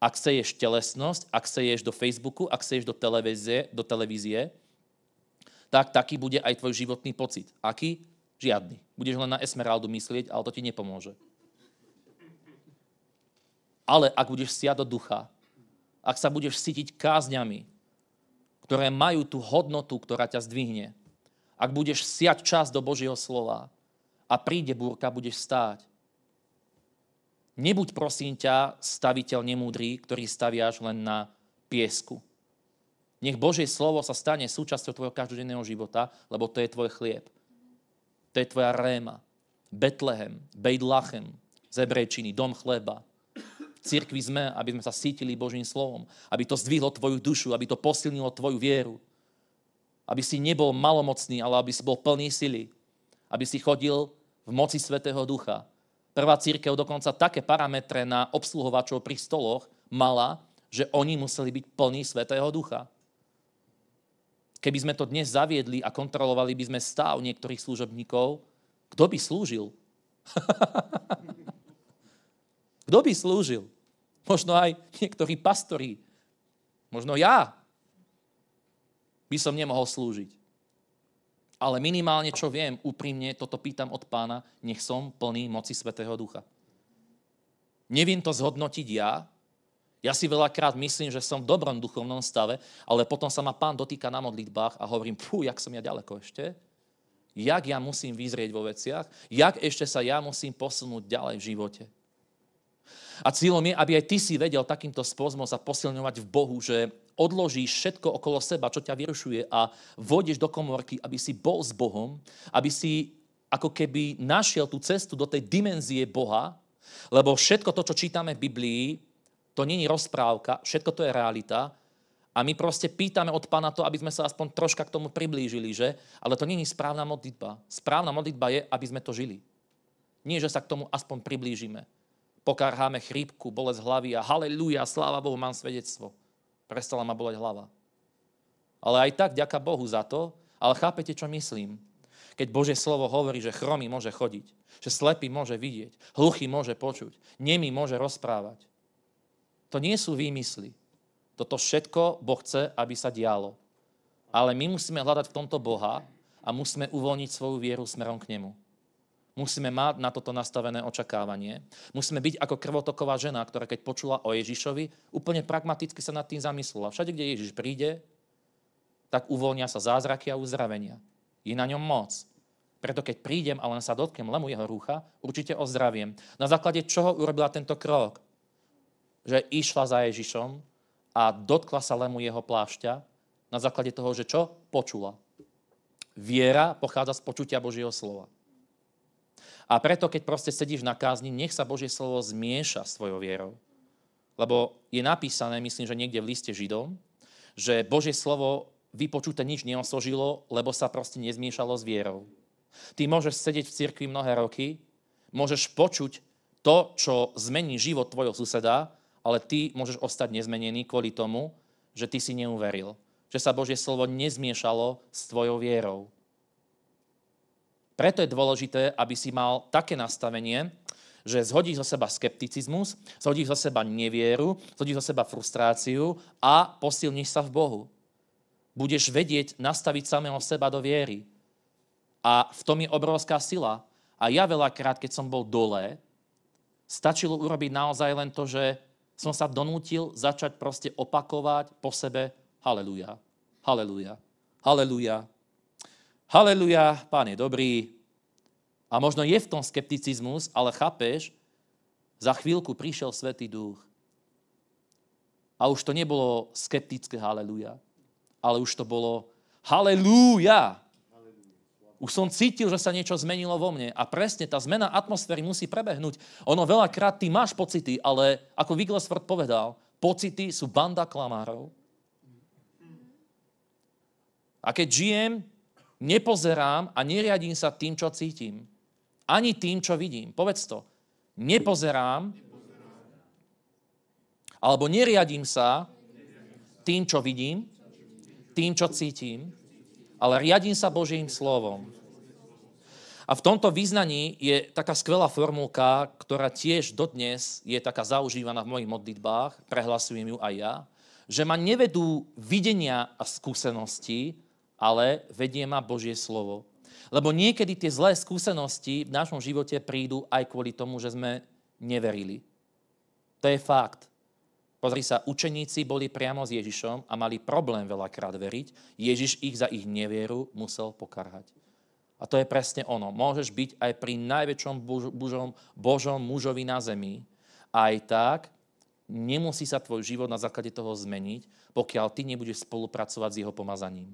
Ak seješ telesnosť, ak seješ do Facebooku, ak seješ do televízie, do televízie, tak taký bude aj tvoj životný pocit. Aký? Žiadny. Budeš len na Esmeraldu myslieť, ale to ti nepomôže. Ale ak budeš siať do ducha, ak sa budeš cítiť kázňami, ktoré majú tú hodnotu, ktorá ťa zdvihne, ak budeš siať čas do Božieho slova a príde búrka, budeš stáť. Nebuď prosím ťa staviteľ nemúdry, ktorý staviaš len na piesku. Nech Božie slovo sa stane súčasťou tvojho každodenného života, lebo to je tvoj chlieb. To je tvoja réma. Betlehem, Bejdlachem, Zebrejčiny, dom chleba. církvi sme, aby sme sa sítili Božím slovom. Aby to zdvihlo tvoju dušu, aby to posilnilo tvoju vieru. Aby si nebol malomocný, ale aby si bol plný sily. Aby si chodil v moci Svetého Ducha. Prvá církev dokonca také parametre na obsluhovačov pri stoloch mala, že oni museli byť plní Svetého Ducha. Keby sme to dnes zaviedli a kontrolovali by sme stav niektorých služobníkov, kto by slúžil? kto by slúžil? Možno aj niektorí pastori. Možno ja by som nemohol slúžiť. Ale minimálne, čo viem, úprimne toto pýtam od pána, nech som plný moci Svetého Ducha. Neviem to zhodnotiť ja, ja si veľakrát myslím, že som v dobrom duchovnom stave, ale potom sa ma pán dotýka na modlitbách a hovorím, pú, jak som ja ďaleko ešte, jak ja musím vyzrieť vo veciach, jak ešte sa ja musím posunúť ďalej v živote. A cieľom je, aby aj ty si vedel takýmto spôsobom sa posilňovať v Bohu, že odložíš všetko okolo seba, čo ťa vyrušuje a vodíš do komorky, aby si bol s Bohom, aby si ako keby našiel tú cestu do tej dimenzie Boha, lebo všetko to, čo čítame v Biblii, to není rozprávka, všetko to je realita. A my proste pýtame od pána to, aby sme sa aspoň troška k tomu priblížili, že? Ale to není správna modlitba. Správna modlitba je, aby sme to žili. Nie, že sa k tomu aspoň priblížime. Pokarháme chrípku, bolesť hlavy a haleluja, sláva Bohu, mám svedectvo. Prestala ma boleť hlava. Ale aj tak, ďaká Bohu za to, ale chápete, čo myslím. Keď Božie slovo hovorí, že chromy môže chodiť, že slepý môže vidieť, hluchý môže počuť, nemý môže rozprávať, to nie sú výmysly. Toto všetko Boh chce, aby sa dialo. Ale my musíme hľadať v tomto Boha a musíme uvoľniť svoju vieru smerom k Nemu. Musíme mať na toto nastavené očakávanie. Musíme byť ako krvotoková žena, ktorá keď počula o Ježišovi, úplne pragmaticky sa nad tým zamyslela. Všade, kde Ježiš príde, tak uvoľnia sa zázraky a uzdravenia. Je na ňom moc. Preto keď prídem a len sa dotknem lemu jeho rúcha, určite ozdraviem. Na základe čoho urobila tento krok? že išla za Ježišom a dotkla sa lemu jeho plášťa na základe toho, že čo? Počula. Viera pochádza z počutia Božieho slova. A preto, keď proste sedíš na kázni, nech sa Božie slovo zmieša s tvojou vierou. Lebo je napísané, myslím, že niekde v liste Židom, že Božie slovo vypočuté nič neosložilo, lebo sa proste nezmiešalo s vierou. Ty môžeš sedieť v cirkvi mnohé roky, môžeš počuť to, čo zmení život tvojho suseda, ale ty môžeš ostať nezmenený kvôli tomu, že ty si neuveril. Že sa Božie slovo nezmiešalo s tvojou vierou. Preto je dôležité, aby si mal také nastavenie, že zhodíš zo seba skepticizmus, zhodíš zo seba nevieru, zhodíš zo seba frustráciu a posilníš sa v Bohu. Budeš vedieť nastaviť samého seba do viery. A v tom je obrovská sila. A ja veľakrát, keď som bol dole, stačilo urobiť naozaj len to, že som sa donútil začať proste opakovať po sebe Haleluja, haleluja, haleluja, haleluja, pán je dobrý. A možno je v tom skepticizmus, ale chápeš, za chvíľku prišiel Svetý Duch. A už to nebolo skeptické haleluja, ale už to bolo haleluja, už som cítil, že sa niečo zmenilo vo mne. A presne tá zmena atmosféry musí prebehnúť. Ono veľakrát ty máš pocity, ale ako Wigglesworth povedal, pocity sú banda klamárov. A keď žijem, nepozerám a neriadím sa tým, čo cítim. Ani tým, čo vidím. Povedz to. Nepozerám, alebo neriadím sa tým, čo vidím, tým, čo cítim, ale riadím sa Božím slovom. A v tomto význaní je taká skvelá formulka, ktorá tiež dodnes je taká zaužívaná v mojich modlitbách, prehlasujem ju aj ja, že ma nevedú videnia a skúsenosti, ale vedie ma Božie slovo. Lebo niekedy tie zlé skúsenosti v našom živote prídu aj kvôli tomu, že sme neverili. To je fakt. Pozri sa, učeníci boli priamo s Ježišom a mali problém veľakrát veriť. Ježiš ich za ich nevieru musel pokarhať. A to je presne ono. Môžeš byť aj pri najväčšom božom, božom mužovi na zemi. Aj tak nemusí sa tvoj život na základe toho zmeniť, pokiaľ ty nebudeš spolupracovať s jeho pomazaním.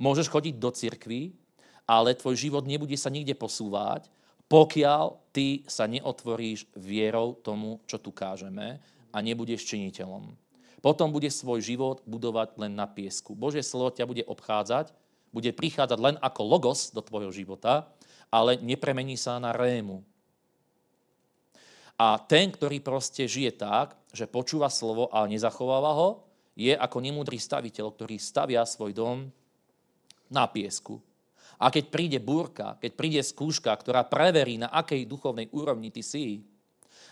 Môžeš chodiť do cirkvy, ale tvoj život nebude sa nikde posúvať, pokiaľ ty sa neotvoríš vierou tomu, čo tu kážeme, a nebudeš činiteľom. Potom bude svoj život budovať len na piesku. Božie slovo ťa bude obchádzať, bude prichádzať len ako logos do tvojho života, ale nepremení sa na rému. A ten, ktorý proste žije tak, že počúva slovo, ale nezachováva ho, je ako nemúdry staviteľ, ktorý stavia svoj dom na piesku. A keď príde búrka, keď príde skúška, ktorá preverí, na akej duchovnej úrovni ty si,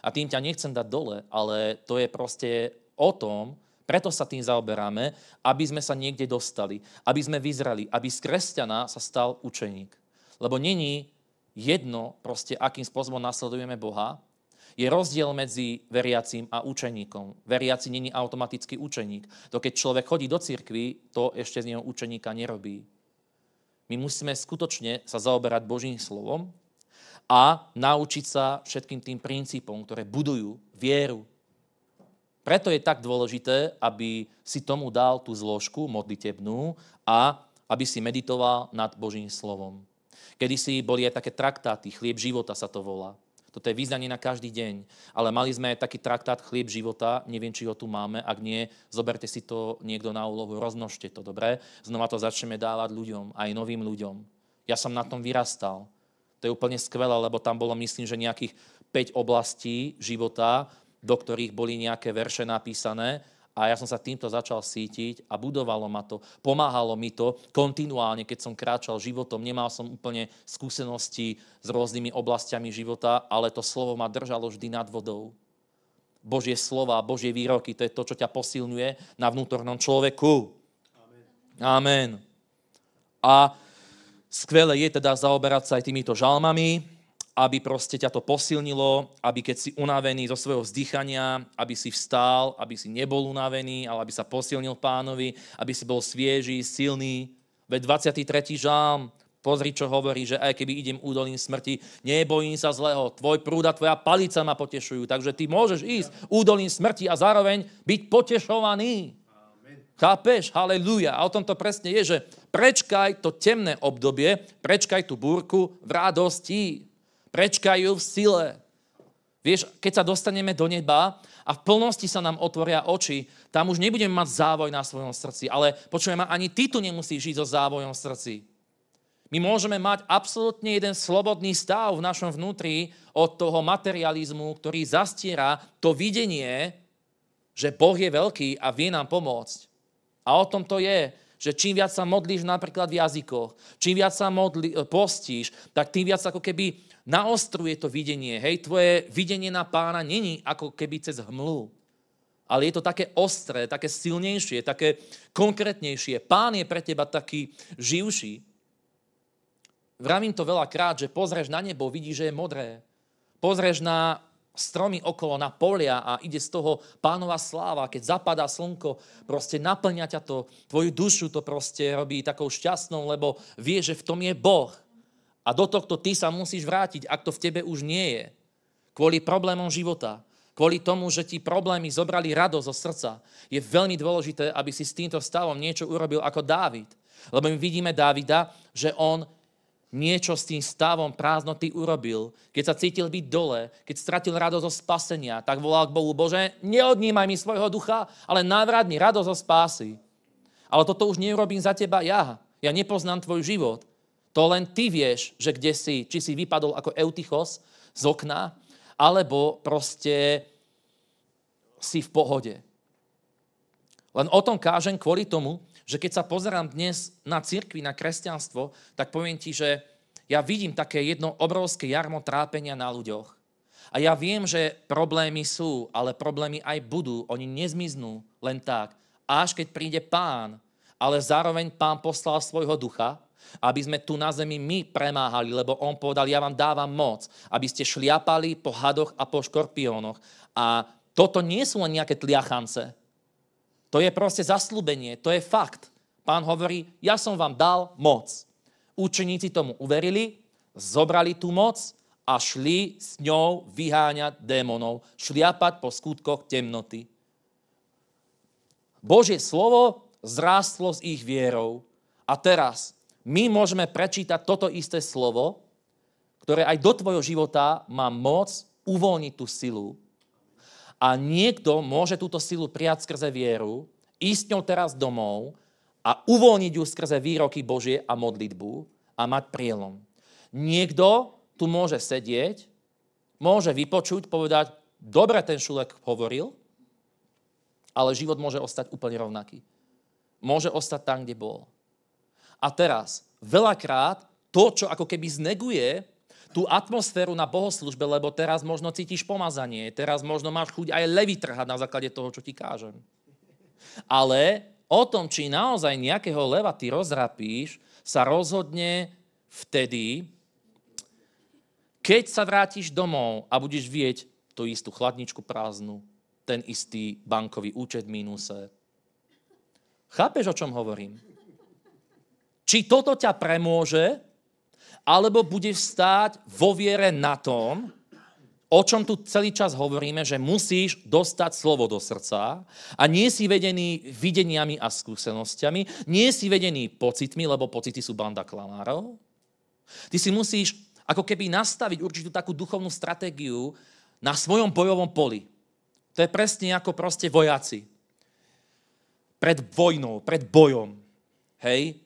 a tým ťa nechcem dať dole, ale to je proste o tom, preto sa tým zaoberáme, aby sme sa niekde dostali, aby sme vyzrali, aby z kresťana sa stal učeník. Lebo není jedno proste, akým spôsobom nasledujeme Boha, je rozdiel medzi veriacím a učeníkom. Veriaci není automatický učeník. To keď človek chodí do cirkvi, to ešte z neho učeníka nerobí. My musíme skutočne sa zaoberať Božím slovom, a naučiť sa všetkým tým princípom, ktoré budujú vieru. Preto je tak dôležité, aby si tomu dal tú zložku modlitebnú a aby si meditoval nad Božím slovom. Kedy si boli aj také traktáty, chlieb života sa to volá. Toto je význanie na každý deň. Ale mali sme aj taký traktát chlieb života, neviem, či ho tu máme, ak nie, zoberte si to niekto na úlohu, rozmnožte to, dobre? Znova to začneme dávať ľuďom, aj novým ľuďom. Ja som na tom vyrastal. To je úplne skvelé, lebo tam bolo, myslím, že nejakých 5 oblastí života, do ktorých boli nejaké verše napísané a ja som sa týmto začal sítiť a budovalo ma to, pomáhalo mi to kontinuálne, keď som kráčal životom. Nemal som úplne skúsenosti s rôznymi oblastiami života, ale to slovo ma držalo vždy nad vodou. Božie slova, Božie výroky, to je to, čo ťa posilňuje na vnútornom človeku. Amen. Amen. A Skvelé je teda zaoberať sa aj týmito žalmami, aby proste ťa to posilnilo, aby keď si unavený zo svojho vzdychania, aby si vstál, aby si nebol unavený, ale aby sa posilnil pánovi, aby si bol svieži, silný. Ve 23. žalm, pozri, čo hovorí, že aj keby idem údolím smrti, nebojím sa zlého, tvoj prúd a tvoja palica ma potešujú. Takže ty môžeš ísť údolím smrti a zároveň byť potešovaný. Chápeš? Halelúja. A o tom to presne je, že prečkaj to temné obdobie, prečkaj tú búrku v radosti, prečkaj ju v sile. Vieš, keď sa dostaneme do neba a v plnosti sa nám otvoria oči, tam už nebudeme mať závoj na svojom srdci. Ale počujem, ani ty tu nemusíš žiť so závojom v srdci. My môžeme mať absolútne jeden slobodný stav v našom vnútri od toho materializmu, ktorý zastiera to videnie, že Boh je veľký a vie nám pomôcť. A o tom to je, že čím viac sa modlíš napríklad v jazykoch, čím viac sa modlí, e, postíš, tak tým viac ako keby naostruje to videnie. Hej, tvoje videnie na pána není ako keby cez hmlu ale je to také ostré, také silnejšie, také konkrétnejšie. Pán je pre teba taký živší. Vravím to veľakrát, že pozrieš na nebo, vidíš, že je modré. Pozrieš na stromy okolo na polia a ide z toho pánova sláva, keď zapadá slnko, proste naplňa ťa to, tvoju dušu to proste robí takou šťastnou, lebo vie, že v tom je Boh. A do tohto ty sa musíš vrátiť, ak to v tebe už nie je. Kvôli problémom života, kvôli tomu, že ti problémy zobrali radosť zo srdca, je veľmi dôležité, aby si s týmto stavom niečo urobil ako Dávid. Lebo my vidíme Dávida, že on niečo s tým stavom prázdnoty urobil, keď sa cítil byť dole, keď stratil radosť zo spasenia, tak volal k Bohu, Bože, neodnímaj mi svojho ducha, ale návrat mi radosť zo spásy. Ale toto už neurobím za teba ja. Ja nepoznám tvoj život. To len ty vieš, že kde si, či si vypadol ako Eutychos z okna, alebo proste si v pohode. Len o tom kážem kvôli tomu, že keď sa pozerám dnes na cirkvi, na kresťanstvo, tak poviem ti, že ja vidím také jedno obrovské jarmo trápenia na ľuďoch. A ja viem, že problémy sú, ale problémy aj budú. Oni nezmiznú len tak. Až keď príde pán, ale zároveň pán poslal svojho ducha, aby sme tu na zemi my premáhali, lebo on povedal, ja vám dávam moc, aby ste šliapali po hadoch a po škorpiónoch. A toto nie sú len nejaké tliachance. To je proste zaslúbenie, to je fakt. Pán hovorí, ja som vám dal moc. Učeníci tomu uverili, zobrali tú moc a šli s ňou vyháňať démonov, šliapať po skutkoch temnoty. Božie slovo zrástlo s ich vierou. A teraz my môžeme prečítať toto isté slovo, ktoré aj do tvojho života má moc uvoľniť tú silu, a niekto môže túto silu prijať skrze vieru, ísť ňou teraz domov a uvoľniť ju skrze výroky Božie a modlitbu a mať prielom. Niekto tu môže sedieť, môže vypočuť, povedať, dobre ten Šulek hovoril, ale život môže ostať úplne rovnaký. Môže ostať tam, kde bol. A teraz, veľakrát to, čo ako keby zneguje tú atmosféru na bohoslužbe, lebo teraz možno cítiš pomazanie, teraz možno máš chuť aj levy trhať na základe toho, čo ti kážem. Ale o tom, či naozaj nejakého leva ty rozrapíš, sa rozhodne vtedy, keď sa vrátiš domov a budeš vieť tú istú chladničku prázdnu, ten istý bankový účet v mínuse. Chápeš, o čom hovorím? Či toto ťa premôže, alebo budeš stáť vo viere na tom, o čom tu celý čas hovoríme, že musíš dostať slovo do srdca a nie si vedený videniami a skúsenostiami, nie si vedený pocitmi, lebo pocity sú banda klamárov. Ty si musíš ako keby nastaviť určitú takú duchovnú stratégiu na svojom bojovom poli. To je presne ako proste vojaci. Pred vojnou, pred bojom. Hej?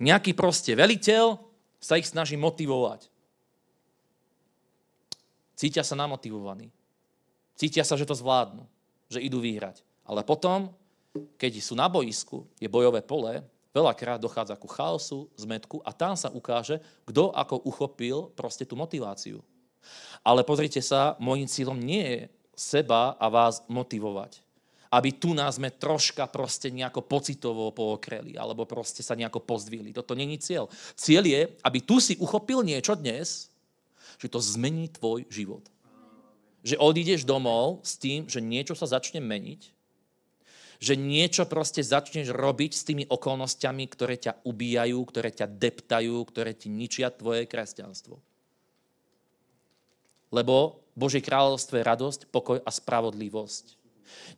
Nejaký proste veliteľ sa ich snaží motivovať. Cítia sa namotivovaní. Cítia sa, že to zvládnu, že idú vyhrať. Ale potom, keď sú na boisku, je bojové pole, veľakrát dochádza ku chaosu, zmetku a tam sa ukáže, kto ako uchopil proste tú motiváciu. Ale pozrite sa, môjim cieľom nie je seba a vás motivovať aby tu nás sme troška proste nejako pocitovo pookreli alebo proste sa nejako pozdvihli. Toto není cieľ. Cieľ je, aby tu si uchopil niečo dnes, že to zmení tvoj život. Že odídeš domov s tým, že niečo sa začne meniť, že niečo proste začneš robiť s tými okolnostiami, ktoré ťa ubíjajú, ktoré ťa deptajú, ktoré ti ničia tvoje kresťanstvo. Lebo Božie kráľovstvo je radosť, pokoj a spravodlivosť.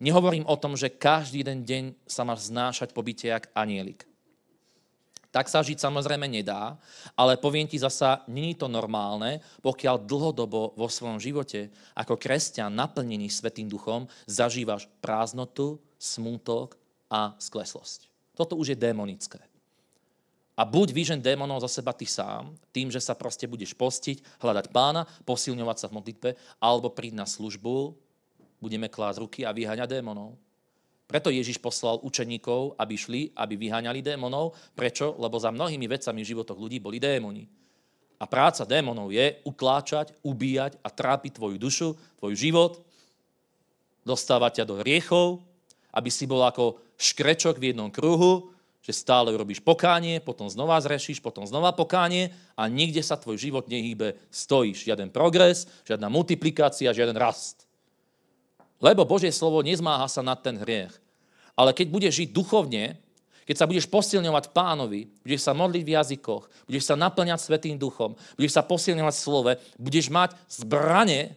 Nehovorím o tom, že každý jeden deň sa máš znášať po byte jak anielik. Tak sa žiť samozrejme nedá, ale poviem ti zasa, není to normálne, pokiaľ dlhodobo vo svojom živote ako kresťan naplnený Svetým duchom zažívaš prázdnotu, smútok a skleslosť. Toto už je démonické. A buď vyžen démonov za seba ty sám, tým, že sa proste budeš postiť, hľadať pána, posilňovať sa v modlitbe, alebo príď na službu, budeme klásť ruky a vyháňať démonov. Preto Ježiš poslal učeníkov, aby šli, aby vyháňali démonov. Prečo? Lebo za mnohými vecami v životoch ľudí boli démoni. A práca démonov je utláčať, ubíjať a trápiť tvoju dušu, tvoj život, dostávať ťa do hriechov, aby si bol ako škrečok v jednom kruhu, že stále robíš pokánie, potom znova zrešíš, potom znova pokánie a nikde sa tvoj život nehýbe, stojíš. Žiaden progres, žiadna multiplikácia, žiaden rast. Lebo Božie slovo nezmáha sa nad ten hriech. Ale keď budeš žiť duchovne, keď sa budeš posilňovať pánovi, budeš sa modliť v jazykoch, budeš sa naplňať svetým duchom, budeš sa posilňovať v slove, budeš mať zbranie,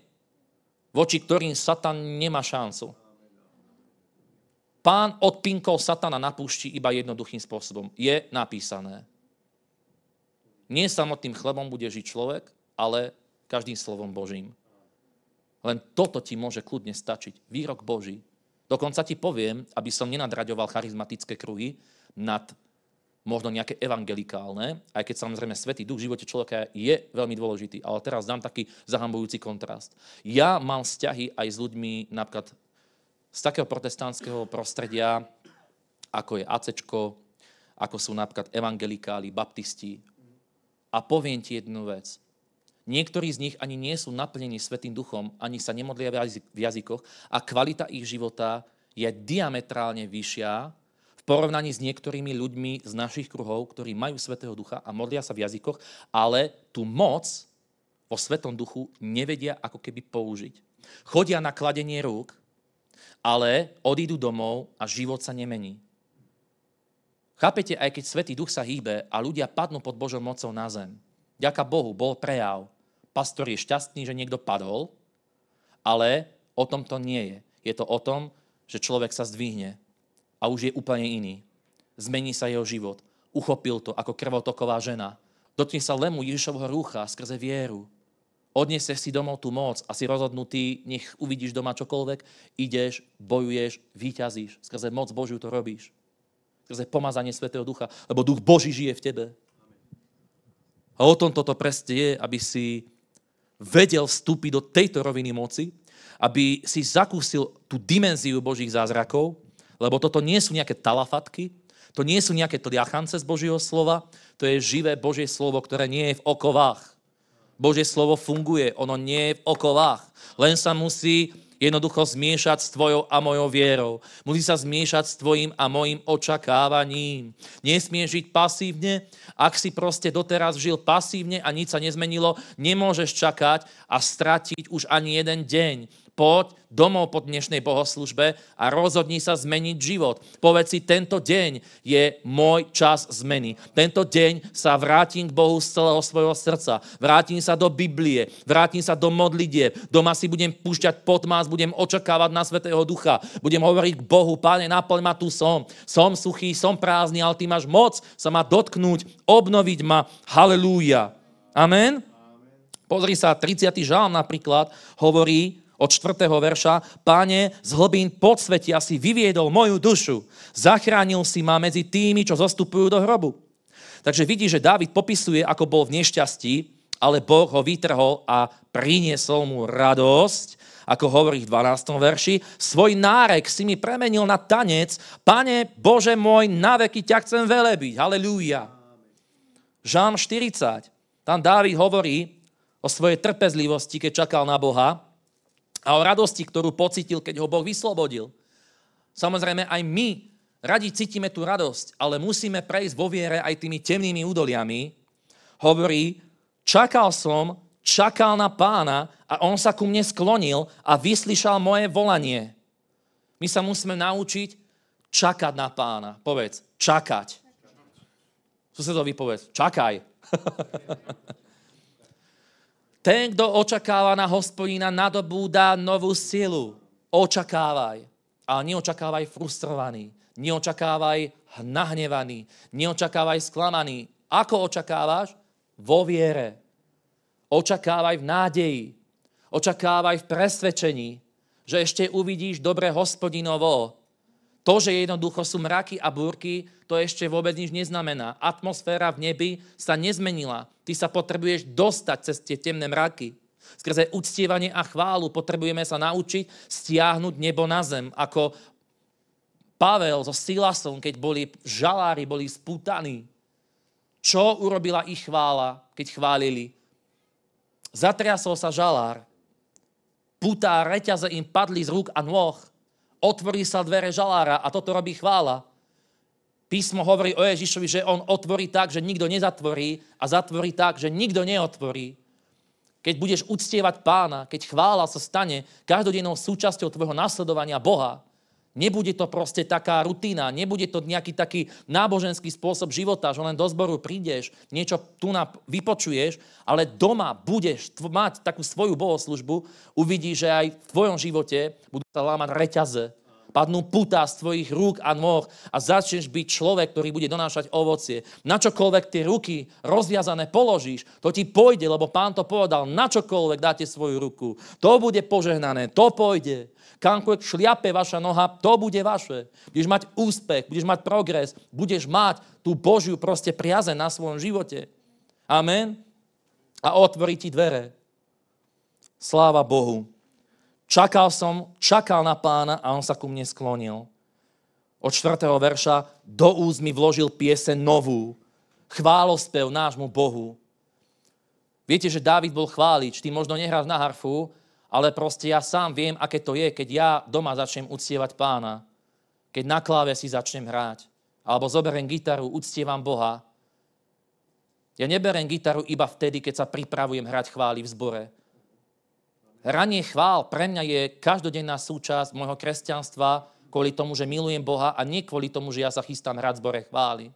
voči ktorým Satan nemá šancu. Pán odpinkol Satana na púšti iba jednoduchým spôsobom. Je napísané. Nie samotným chlebom bude žiť človek, ale každým slovom Božím. Len toto ti môže kľudne stačiť. Výrok Boží. Dokonca ti poviem, aby som nenadraďoval charizmatické kruhy nad možno nejaké evangelikálne, aj keď samozrejme svetý duch v živote človeka je veľmi dôležitý, ale teraz dám taký zahambujúci kontrast. Ja mám vzťahy aj s ľuďmi napríklad z takého protestantského prostredia, ako je ACčko, ako sú napríklad evangelikáli, baptisti. A poviem ti jednu vec. Niektorí z nich ani nie sú naplnení Svetým duchom, ani sa nemodlia v jazykoch a kvalita ich života je diametrálne vyššia v porovnaní s niektorými ľuďmi z našich kruhov, ktorí majú Svetého ducha a modlia sa v jazykoch, ale tú moc vo Svetom duchu nevedia ako keby použiť. Chodia na kladenie rúk, ale odídu domov a život sa nemení. Chápete, aj keď Svetý duch sa hýbe a ľudia padnú pod Božou mocou na zem, Ďaká Bohu, bol prejav pastor je šťastný, že niekto padol, ale o tom to nie je. Je to o tom, že človek sa zdvihne a už je úplne iný. Zmení sa jeho život. Uchopil to ako krvotoková žena. Dotkne sa lemu Ježišovho rúcha skrze vieru. Odniesieš si domov tú moc a si rozhodnutý, nech uvidíš doma čokoľvek, ideš, bojuješ, vyťazíš. Skrze moc Božiu to robíš. Skrze pomazanie Svetého Ducha. Lebo Duch Boží žije v tebe. A o tom toto presne je, aby si vedel vstúpiť do tejto roviny moci, aby si zakúsil tú dimenziu Božích zázrakov, lebo toto nie sú nejaké talafatky, to nie sú nejaké tliachance z Božieho slova, to je živé Božie slovo, ktoré nie je v okovách. Božie slovo funguje, ono nie je v okovách. Len sa musí jednoducho zmiešať s tvojou a mojou vierou. Musí sa zmiešať s tvojim a mojim očakávaním. Nesmieš žiť pasívne. Ak si proste doteraz žil pasívne a nič sa nezmenilo, nemôžeš čakať a stratiť už ani jeden deň. Poď domov po dnešnej bohoslužbe a rozhodni sa zmeniť život. Povedz si, tento deň je môj čas zmeny. Tento deň sa vrátim k Bohu z celého svojho srdca. Vrátim sa do Biblie, vrátim sa do modlitie. Doma si budem púšťať podmás, budem očakávať na Svetého Ducha. Budem hovoriť k Bohu, Páne, naplň ma, tu som. Som suchý, som prázdny, ale Ty máš moc sa ma dotknúť, obnoviť ma. Halelúja. Amen. Amen. Pozri sa, 30. žalm napríklad hovorí, od 4. verša, páne, z hlbín podsvetia si vyviedol moju dušu. Zachránil si ma medzi tými, čo zostupujú do hrobu. Takže vidí, že Dávid popisuje, ako bol v nešťastí, ale Boh ho vytrhol a priniesol mu radosť, ako hovorí v 12. verši, svoj nárek si mi premenil na tanec, Pane Bože môj, veky ťa chcem velebiť. Halelúja. Žám 40. Tam Dávid hovorí o svojej trpezlivosti, keď čakal na Boha, a o radosti, ktorú pocitil, keď ho Boh vyslobodil. Samozrejme, aj my radi cítime tú radosť, ale musíme prejsť vo viere aj tými temnými údoliami. Hovorí, čakal som, čakal na pána a on sa ku mne sklonil a vyslyšal moje volanie. My sa musíme naučiť čakať na pána. Povedz, čakať. Susedovi povedz, čakaj. Ten, kto očakáva na hospodina, nadobúda novú silu. Očakávaj. Ale neočakávaj frustrovaný. Neočakávaj nahnevaný. Neočakávaj sklamaný. Ako očakávaš? Vo viere. Očakávaj v nádeji. Očakávaj v presvedčení, že ešte uvidíš dobre hospodinovo to, že jednoducho sú mraky a búrky, to ešte vôbec nič neznamená. Atmosféra v nebi sa nezmenila. Ty sa potrebuješ dostať cez tie temné mraky. Skrze uctievanie a chválu potrebujeme sa naučiť stiahnuť nebo na zem, ako Pavel so Silasom, keď boli žalári, boli spútaní. Čo urobila ich chvála, keď chválili? Zatriasol sa žalár. Putá reťaze im padli z rúk a nôh otvorí sa dvere žalára a toto robí chvála. Písmo hovorí o Ježišovi, že on otvorí tak, že nikto nezatvorí a zatvorí tak, že nikto neotvorí. Keď budeš uctievať pána, keď chvála sa stane každodennou súčasťou tvojho nasledovania Boha, Nebude to proste taká rutina, nebude to nejaký taký náboženský spôsob života, že len do zboru prídeš, niečo tu na vypočuješ, ale doma budeš mať takú svoju bohoslužbu, uvidíš, že aj v tvojom živote budú sa lámať reťaze, padnú putá z tvojich rúk a nôh a začneš byť človek, ktorý bude donášať ovocie. Na čokoľvek tie ruky rozviazané položíš, to ti pôjde, lebo pán to povedal, na čokoľvek dáte svoju ruku, to bude požehnané, to pôjde. Kamkoľvek šliape vaša noha, to bude vaše. Budeš mať úspech, budeš mať progres, budeš mať tú Božiu proste priazen na svojom živote. Amen. A otvorí ti dvere. Sláva Bohu. Čakal som, čakal na pána a on sa ku mne sklonil. Od 4. verša do úz mi vložil piese novú, chválospev nášmu Bohu. Viete, že Dávid bol chválič, ty možno nehráš na harfu, ale proste ja sám viem, aké to je, keď ja doma začnem uctievať pána, keď na kláve si začnem hrať, alebo zoberiem gitaru, uctievam Boha. Ja neberiem gitaru iba vtedy, keď sa pripravujem hrať chváli v zbore Ranie chvál pre mňa je každodenná súčasť môjho kresťanstva kvôli tomu, že milujem Boha a nie kvôli tomu, že ja sa chystám hrať zbore chvály.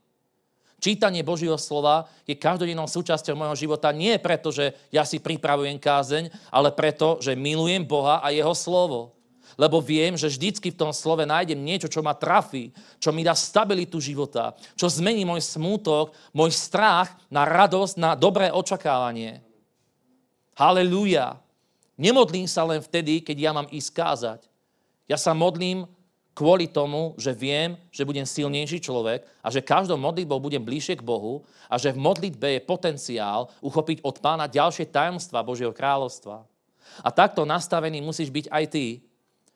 Čítanie Božieho slova je každodennou súčasťou môjho života nie preto, že ja si pripravujem kázeň, ale preto, že milujem Boha a Jeho slovo. Lebo viem, že vždycky v tom slove nájdem niečo, čo ma trafí, čo mi dá stabilitu života, čo zmení môj smútok, môj strach na radosť, na dobré očakávanie. Halelúja. Nemodlím sa len vtedy, keď ja mám ísť kázať. Ja sa modlím kvôli tomu, že viem, že budem silnejší človek a že každou modlitbou budem bližšie k Bohu a že v modlitbe je potenciál uchopiť od pána ďalšie tajomstva Božieho kráľovstva. A takto nastavený musíš byť aj ty.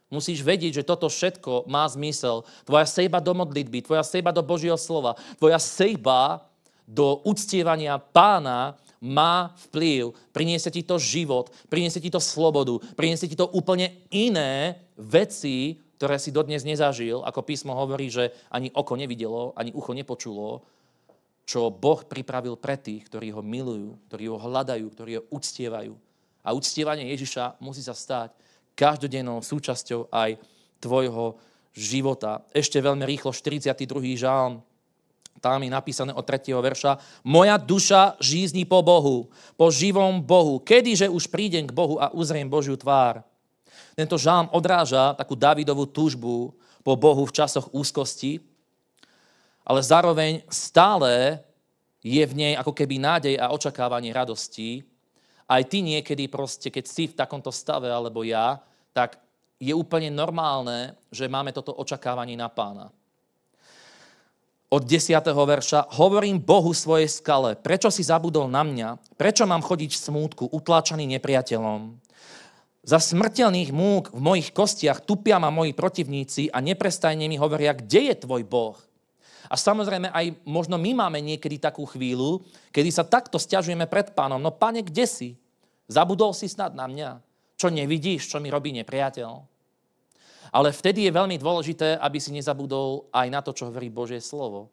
Musíš vedieť, že toto všetko má zmysel. Tvoja sejba do modlitby, tvoja sejba do Božieho slova, tvoja sejba do uctievania pána má vplyv, priniesie ti to život, priniesie ti to slobodu, priniesie ti to úplne iné veci, ktoré si dodnes nezažil, ako písmo hovorí, že ani oko nevidelo, ani ucho nepočulo, čo Boh pripravil pre tých, ktorí ho milujú, ktorí ho hľadajú, ktorí ho uctievajú. A uctievanie Ježiša musí sa stať každodennou súčasťou aj tvojho života. Ešte veľmi rýchlo 42. žálm tam je napísané od 3. verša. Moja duša žízni po Bohu, po živom Bohu. Kedyže už prídem k Bohu a uzriem Božiu tvár? Tento žám odráža takú Davidovú túžbu po Bohu v časoch úzkosti, ale zároveň stále je v nej ako keby nádej a očakávanie radosti. Aj ty niekedy proste, keď si v takomto stave, alebo ja, tak je úplne normálne, že máme toto očakávanie na pána od 10. verša, hovorím Bohu svojej skale, prečo si zabudol na mňa, prečo mám chodiť v smútku, utláčaný nepriateľom. Za smrteľných múk v mojich kostiach tupia ma moji protivníci a neprestajne mi hovoria, kde je tvoj Boh. A samozrejme aj možno my máme niekedy takú chvíľu, kedy sa takto stiažujeme pred pánom. No pane, kde si? Zabudol si snad na mňa? Čo nevidíš, čo mi robí nepriateľ? Ale vtedy je veľmi dôležité, aby si nezabudol aj na to, čo hovorí Božie slovo.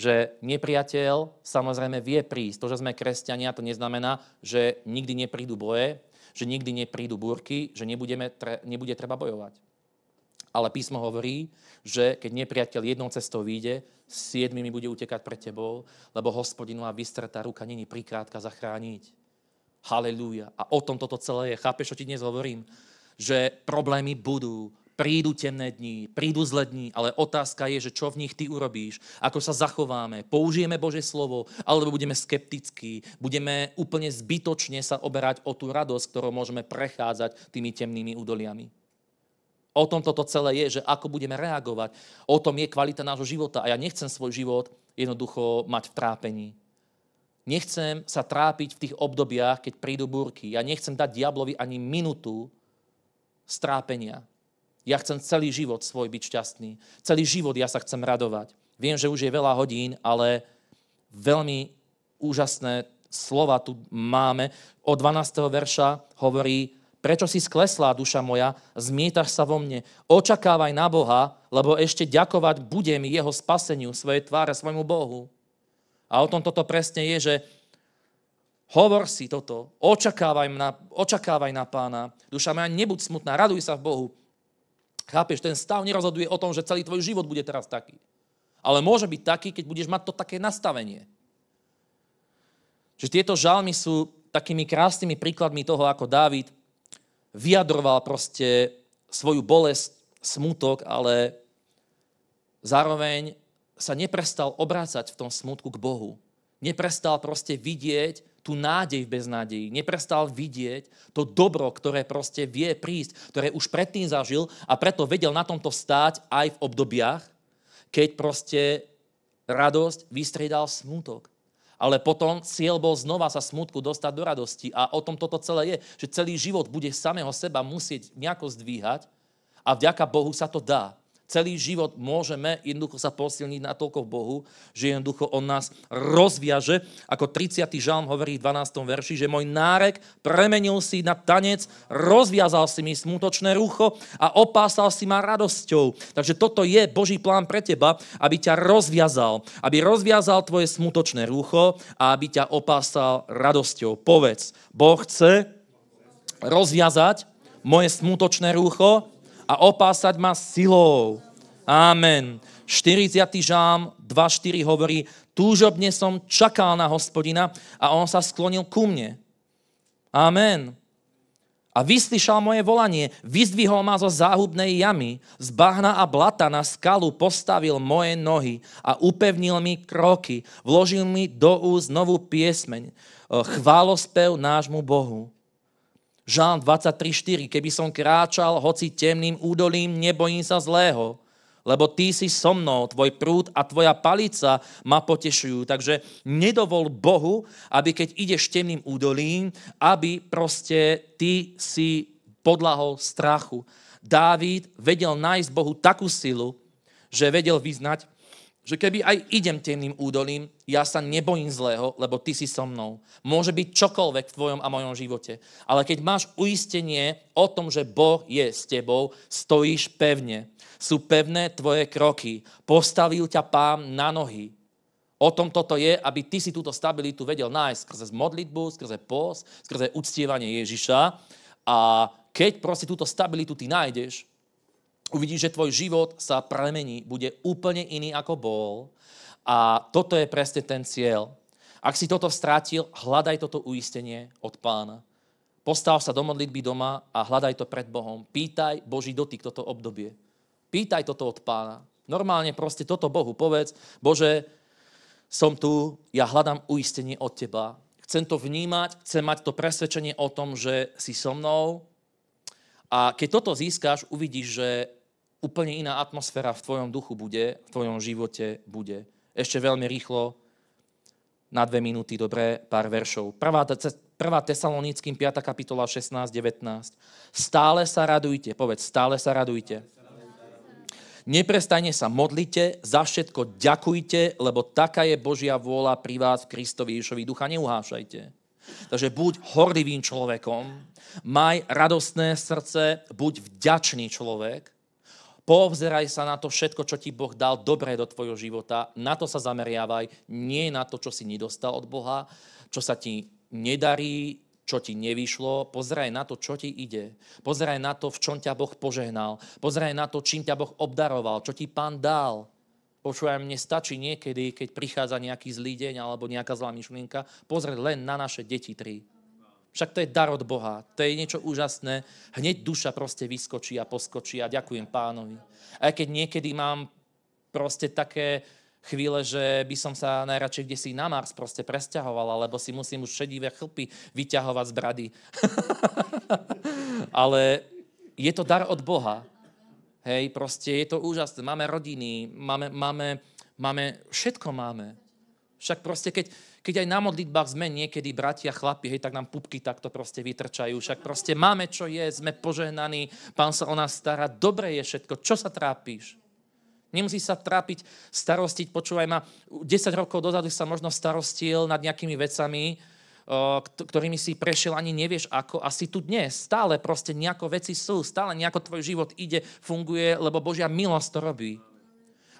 Že nepriateľ samozrejme vie prísť. To, že sme kresťania, to neznamená, že nikdy neprídu boje, že nikdy neprídu búrky, že nebudeme, tre, nebude treba bojovať. Ale písmo hovorí, že keď nepriateľ jednou cestou vyjde, siedmimi bude utekať pred tebou, lebo hospodinová vystretá ruka není prikrátka zachrániť. Halelúja. A o tom toto celé je. Chápeš, čo ti dnes hovorím? Že problémy budú, Prídu temné dní, prídu zlé dní, ale otázka je, že čo v nich ty urobíš, ako sa zachováme, použijeme Bože slovo, alebo budeme skeptickí, budeme úplne zbytočne sa oberať o tú radosť, ktorou môžeme prechádzať tými temnými údoliami. O tom toto celé je, že ako budeme reagovať. O tom je kvalita nášho života a ja nechcem svoj život jednoducho mať v trápení. Nechcem sa trápiť v tých obdobiach, keď prídu búrky. Ja nechcem dať diablovi ani minútu strápenia. Ja chcem celý život svoj byť šťastný. Celý život ja sa chcem radovať. Viem, že už je veľa hodín, ale veľmi úžasné slova tu máme. Od 12. verša hovorí, prečo si skleslá duša moja, zmietaš sa vo mne. Očakávaj na Boha, lebo ešte ďakovať budem jeho spaseniu, svojej tváre, svojmu Bohu. A o tom toto presne je, že Hovor si toto, očakávaj na, očakávaj na pána. Duša moja, nebuď smutná, raduj sa v Bohu. Chápeš, ten stav nerozhoduje o tom, že celý tvoj život bude teraz taký. Ale môže byť taký, keď budeš mať to také nastavenie. Čiže tieto žalmy sú takými krásnymi príkladmi toho, ako Dávid vyjadroval proste svoju bolesť, smutok, ale zároveň sa neprestal obrácať v tom smutku k Bohu. Neprestal proste vidieť tú nádej v beznádeji, neprestal vidieť to dobro, ktoré proste vie prísť, ktoré už predtým zažil a preto vedel na tomto stáť aj v obdobiach, keď proste radosť vystriedal smutok. Ale potom cieľ bol znova sa smutku dostať do radosti. A o tom toto celé je, že celý život bude samého seba musieť nejako zdvíhať a vďaka Bohu sa to dá celý život môžeme jednoducho sa posilniť natoľko v Bohu, že jednoducho On nás rozviaže, ako 30. žalm hovorí v 12. verši, že môj nárek premenil si na tanec, rozviazal si mi smutočné rucho a opásal si ma radosťou. Takže toto je Boží plán pre teba, aby ťa rozviazal, aby rozviazal tvoje smutočné rucho a aby ťa opásal radosťou. Povedz, Boh chce rozviazať moje smutočné rucho, a opásať ma silou. Amen. 40. žám 2.4 hovorí, túžobne som čakal na hospodina a on sa sklonil ku mne. Amen. A vyslyšal moje volanie, vyzdvihol ma zo záhubnej jamy, z bahna a blata na skalu postavil moje nohy a upevnil mi kroky, vložil mi do úst novú piesmeň, e, chválospev nášmu Bohu. Žán 23.4. Keby som kráčal hoci temným údolím, nebojím sa zlého, lebo ty si so mnou, tvoj prúd a tvoja palica ma potešujú. Takže nedovol Bohu, aby keď ideš temným údolím, aby proste ty si podlahol strachu. Dávid vedel nájsť Bohu takú silu, že vedel vyznať, že keby aj idem temným údolím, ja sa nebojím zlého, lebo ty si so mnou. Môže byť čokoľvek v tvojom a mojom živote. Ale keď máš uistenie o tom, že Boh je s tebou, stojíš pevne. Sú pevné tvoje kroky. Postavil ťa pán na nohy. O tom toto je, aby ty si túto stabilitu vedel nájsť skrze modlitbu, skrze post, skrze uctievanie Ježiša. A keď proste túto stabilitu ty nájdeš, uvidíš, že tvoj život sa premení, bude úplne iný ako bol. A toto je presne ten cieľ. Ak si toto strátil, hľadaj toto uistenie od pána. Postav sa do modlitby doma a hľadaj to pred Bohom. Pýtaj Boží dotyk toto obdobie. Pýtaj toto od pána. Normálne proste toto Bohu povedz. Bože, som tu, ja hľadám uistenie od teba. Chcem to vnímať, chcem mať to presvedčenie o tom, že si so mnou, a keď toto získaš, uvidíš, že úplne iná atmosféra v tvojom duchu bude, v tvojom živote bude. Ešte veľmi rýchlo, na dve minúty, dobre, pár veršov. Prvá, prvá Tesalonickým 5. kapitola 16, 19. Stále sa radujte, povedz, stále sa radujte. Neprestane sa modlite, za všetko ďakujte, lebo taká je Božia vôľa pri vás v Kristovi Ježovi. Ducha neuhášajte. Takže buď horlivým človekom, maj radostné srdce, buď vďačný človek, Povzeraj sa na to všetko, čo ti Boh dal dobré do tvojho života. Na to sa zameriavaj, nie na to, čo si nedostal od Boha, čo sa ti nedarí, čo ti nevyšlo. Pozeraj na to, čo ti ide. Pozeraj na to, v čom ťa Boh požehnal. Pozeraj na to, čím ťa Boh obdaroval, čo ti pán dal. Počúvaj, mne stačí niekedy, keď prichádza nejaký zlý deň alebo nejaká zlá myšlienka, pozrieť len na naše deti tri. Však to je dar od Boha, to je niečo úžasné. Hneď duša proste vyskočí a poskočí a ďakujem pánovi. A keď niekedy mám proste také chvíle, že by som sa najradšej kde si na Mars proste presťahoval, alebo si musím už šedivé chlpy vyťahovať z brady. Ale je to dar od Boha. Hej, proste je to úžasné. Máme rodiny, máme, máme, máme, všetko máme. Však proste, keď, keď aj na modlitbách sme niekedy bratia, chlapi, hej, tak nám pupky takto proste vytrčajú. Však proste máme čo je, sme požehnaní, pán sa o nás stará, dobre je všetko, čo sa trápiš? Nemusí sa trápiť, starostiť, počúvaj ma, 10 rokov dozadu sa možno starostil nad nejakými vecami, ktorými si prešiel ani nevieš ako a si tu dnes. Stále proste nejako veci sú, stále nejako tvoj život ide, funguje, lebo Božia milosť to robí.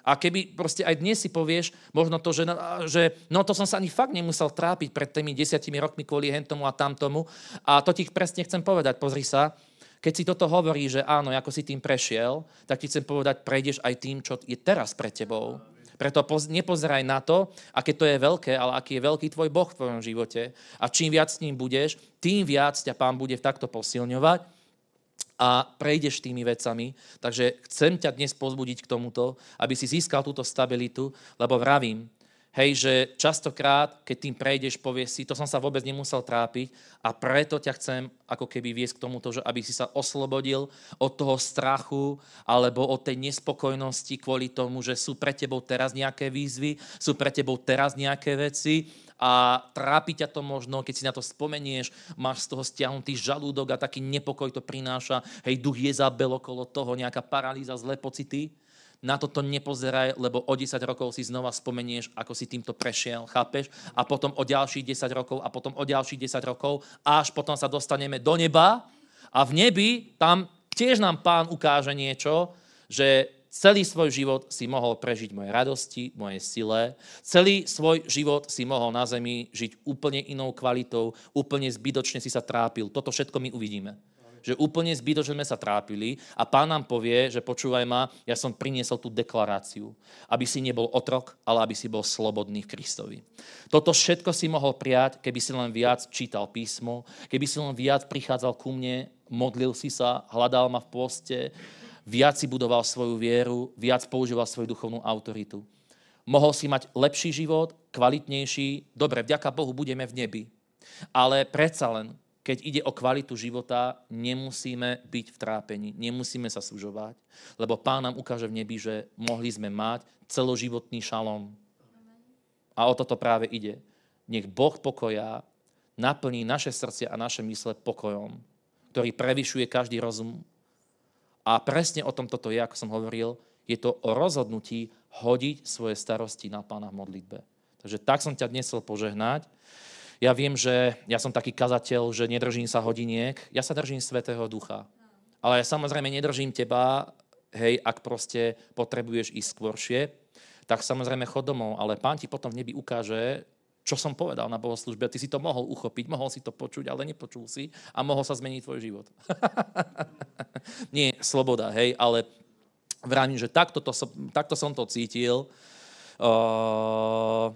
A keby proste aj dnes si povieš, možno to, že, že no to som sa ani fakt nemusel trápiť pred tými desiatimi rokmi kvôli hentomu a tamtomu. A to ti presne chcem povedať, pozri sa, keď si toto hovorí, že áno, ako si tým prešiel, tak ti chcem povedať, prejdeš aj tým, čo je teraz pre tebou. Preto poz- nepozeraj na to, aké to je veľké, ale aký je veľký tvoj Boh v tvojom živote. A čím viac s ním budeš, tým viac ťa pán bude takto posilňovať a prejdeš tými vecami. Takže chcem ťa dnes pozbudiť k tomuto, aby si získal túto stabilitu, lebo vravím, hej, že častokrát, keď tým prejdeš, povieš si, to som sa vôbec nemusel trápiť a preto ťa chcem ako keby viesť k tomuto, že aby si sa oslobodil od toho strachu alebo od tej nespokojnosti kvôli tomu, že sú pre tebou teraz nejaké výzvy, sú pre tebou teraz nejaké veci, a trápi ťa to možno, keď si na to spomenieš, máš z toho stiahnutý žalúdok a taký nepokoj to prináša, hej, duch Jezabel okolo toho, nejaká paralýza, zlé pocity. Na toto nepozeraj, lebo o 10 rokov si znova spomenieš, ako si týmto prešiel, chápeš? A potom o ďalších 10 rokov a potom o ďalších 10 rokov, až potom sa dostaneme do neba a v nebi tam tiež nám pán ukáže niečo, že Celý svoj život si mohol prežiť moje radosti, moje sile. Celý svoj život si mohol na zemi žiť úplne inou kvalitou, úplne zbytočne si sa trápil. Toto všetko my uvidíme. Že úplne zbytočne sme sa trápili a pán nám povie, že počúvaj ma, ja som priniesol tú deklaráciu, aby si nebol otrok, ale aby si bol slobodný v Kristovi. Toto všetko si mohol prijať, keby si len viac čítal písmo, keby si len viac prichádzal ku mne, modlil si sa, hľadal ma v poste, viac si budoval svoju vieru, viac používal svoju duchovnú autoritu. Mohol si mať lepší život, kvalitnejší. Dobre, vďaka Bohu budeme v nebi. Ale predsa len, keď ide o kvalitu života, nemusíme byť v trápení, nemusíme sa sužovať, lebo Pán nám ukáže v nebi, že mohli sme mať celoživotný šalom. A o toto práve ide. Nech Boh pokoja naplní naše srdcia a naše mysle pokojom, ktorý prevyšuje každý rozum a presne o tom toto je, ako som hovoril, je to o rozhodnutí hodiť svoje starosti na pána v modlitbe. Takže tak som ťa dnes chcel požehnať. Ja viem, že ja som taký kazateľ, že nedržím sa hodiniek. Ja sa držím Svetého Ducha. Ale ja samozrejme nedržím teba, hej, ak proste potrebuješ ísť skôršie, tak samozrejme chod domov. Ale pán ti potom v nebi ukáže, čo som povedal na bohoslužbe. Ty si to mohol uchopiť, mohol si to počuť, ale nepočul si a mohol sa zmeniť tvoj život. Nie, sloboda, hej, ale vravím, že takto, to som, takto som to cítil. Uh,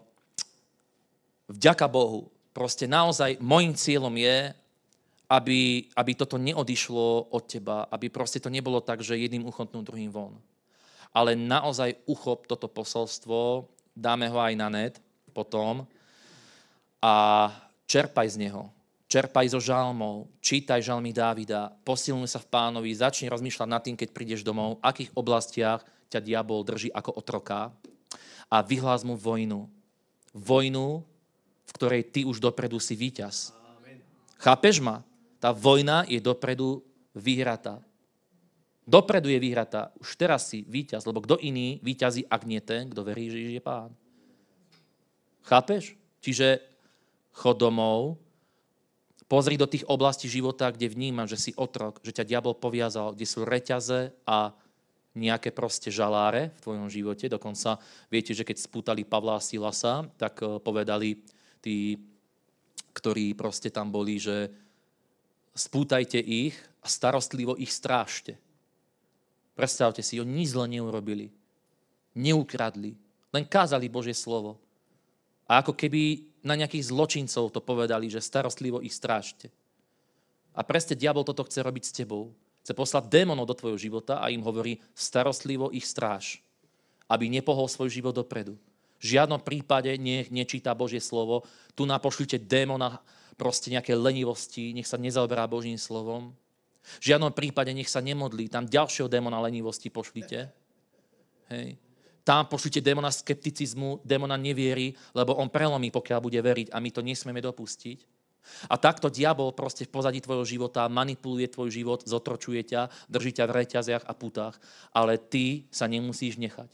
vďaka Bohu. Proste naozaj môjim cieľom je, aby, aby toto neodišlo od teba, aby proste to nebolo tak, že jedným uchotnú druhým von. Ale naozaj uchop toto posolstvo, dáme ho aj na net potom, a čerpaj z neho. Čerpaj zo žalmov, čítaj žalmy Dávida, posilňuj sa v pánovi, začni rozmýšľať nad tým, keď prídeš domov, v akých oblastiach ťa diabol drží ako otroka a vyhlás mu vojnu. Vojnu, v ktorej ty už dopredu si víťaz. Chápeš ma? Tá vojna je dopredu vyhratá. Dopredu je vyhratá. Už teraz si víťaz, lebo kto iný víťazí, ak nie ten, kto verí, že je pán. Chápeš? Čiže chod domov, pozri do tých oblastí života, kde vnímam, že si otrok, že ťa diabol poviazal, kde sú reťaze a nejaké proste žaláre v tvojom živote. Dokonca viete, že keď spútali Pavla a Silasa, tak eh, povedali tí, ktorí proste tam boli, že spútajte ich a starostlivo ich strážte. Predstavte si, oni nič zle neurobili. Neukradli. Len kázali Božie slovo. A ako keby na nejakých zločincov to povedali, že starostlivo ich strážte. A preste diabol toto chce robiť s tebou. Chce poslať démonov do tvojho života a im hovorí, starostlivo ich stráž, aby nepohol svoj život dopredu. V žiadnom prípade nech nečíta Božie slovo. Tu napošlite démona proste nejaké lenivosti, nech sa nezaoberá Božím slovom. V žiadnom prípade nech sa nemodlí, tam ďalšieho démona lenivosti pošlite. Hej. Tam pošlite démona skepticizmu, démona neviery, lebo on prelomí, pokiaľ bude veriť a my to nesmieme dopustiť. A takto diabol proste v pozadí tvojho života manipuluje tvoj život, zotročuje ťa, drží ťa v reťaziach a putách, ale ty sa nemusíš nechať.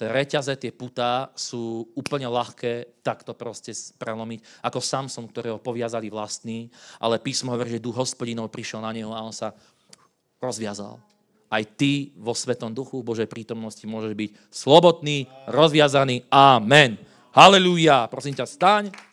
Tie reťaze, tie putá sú úplne ľahké takto proste prelomiť, ako Samson, ktorého poviazali vlastný, ale písmo hovorí, že duch hospodinov prišiel na neho a on sa rozviazal aj ty vo Svetom duchu v Božej prítomnosti môžeš byť slobodný, rozviazaný. Amen. Halelúja. Prosím ťa, staň.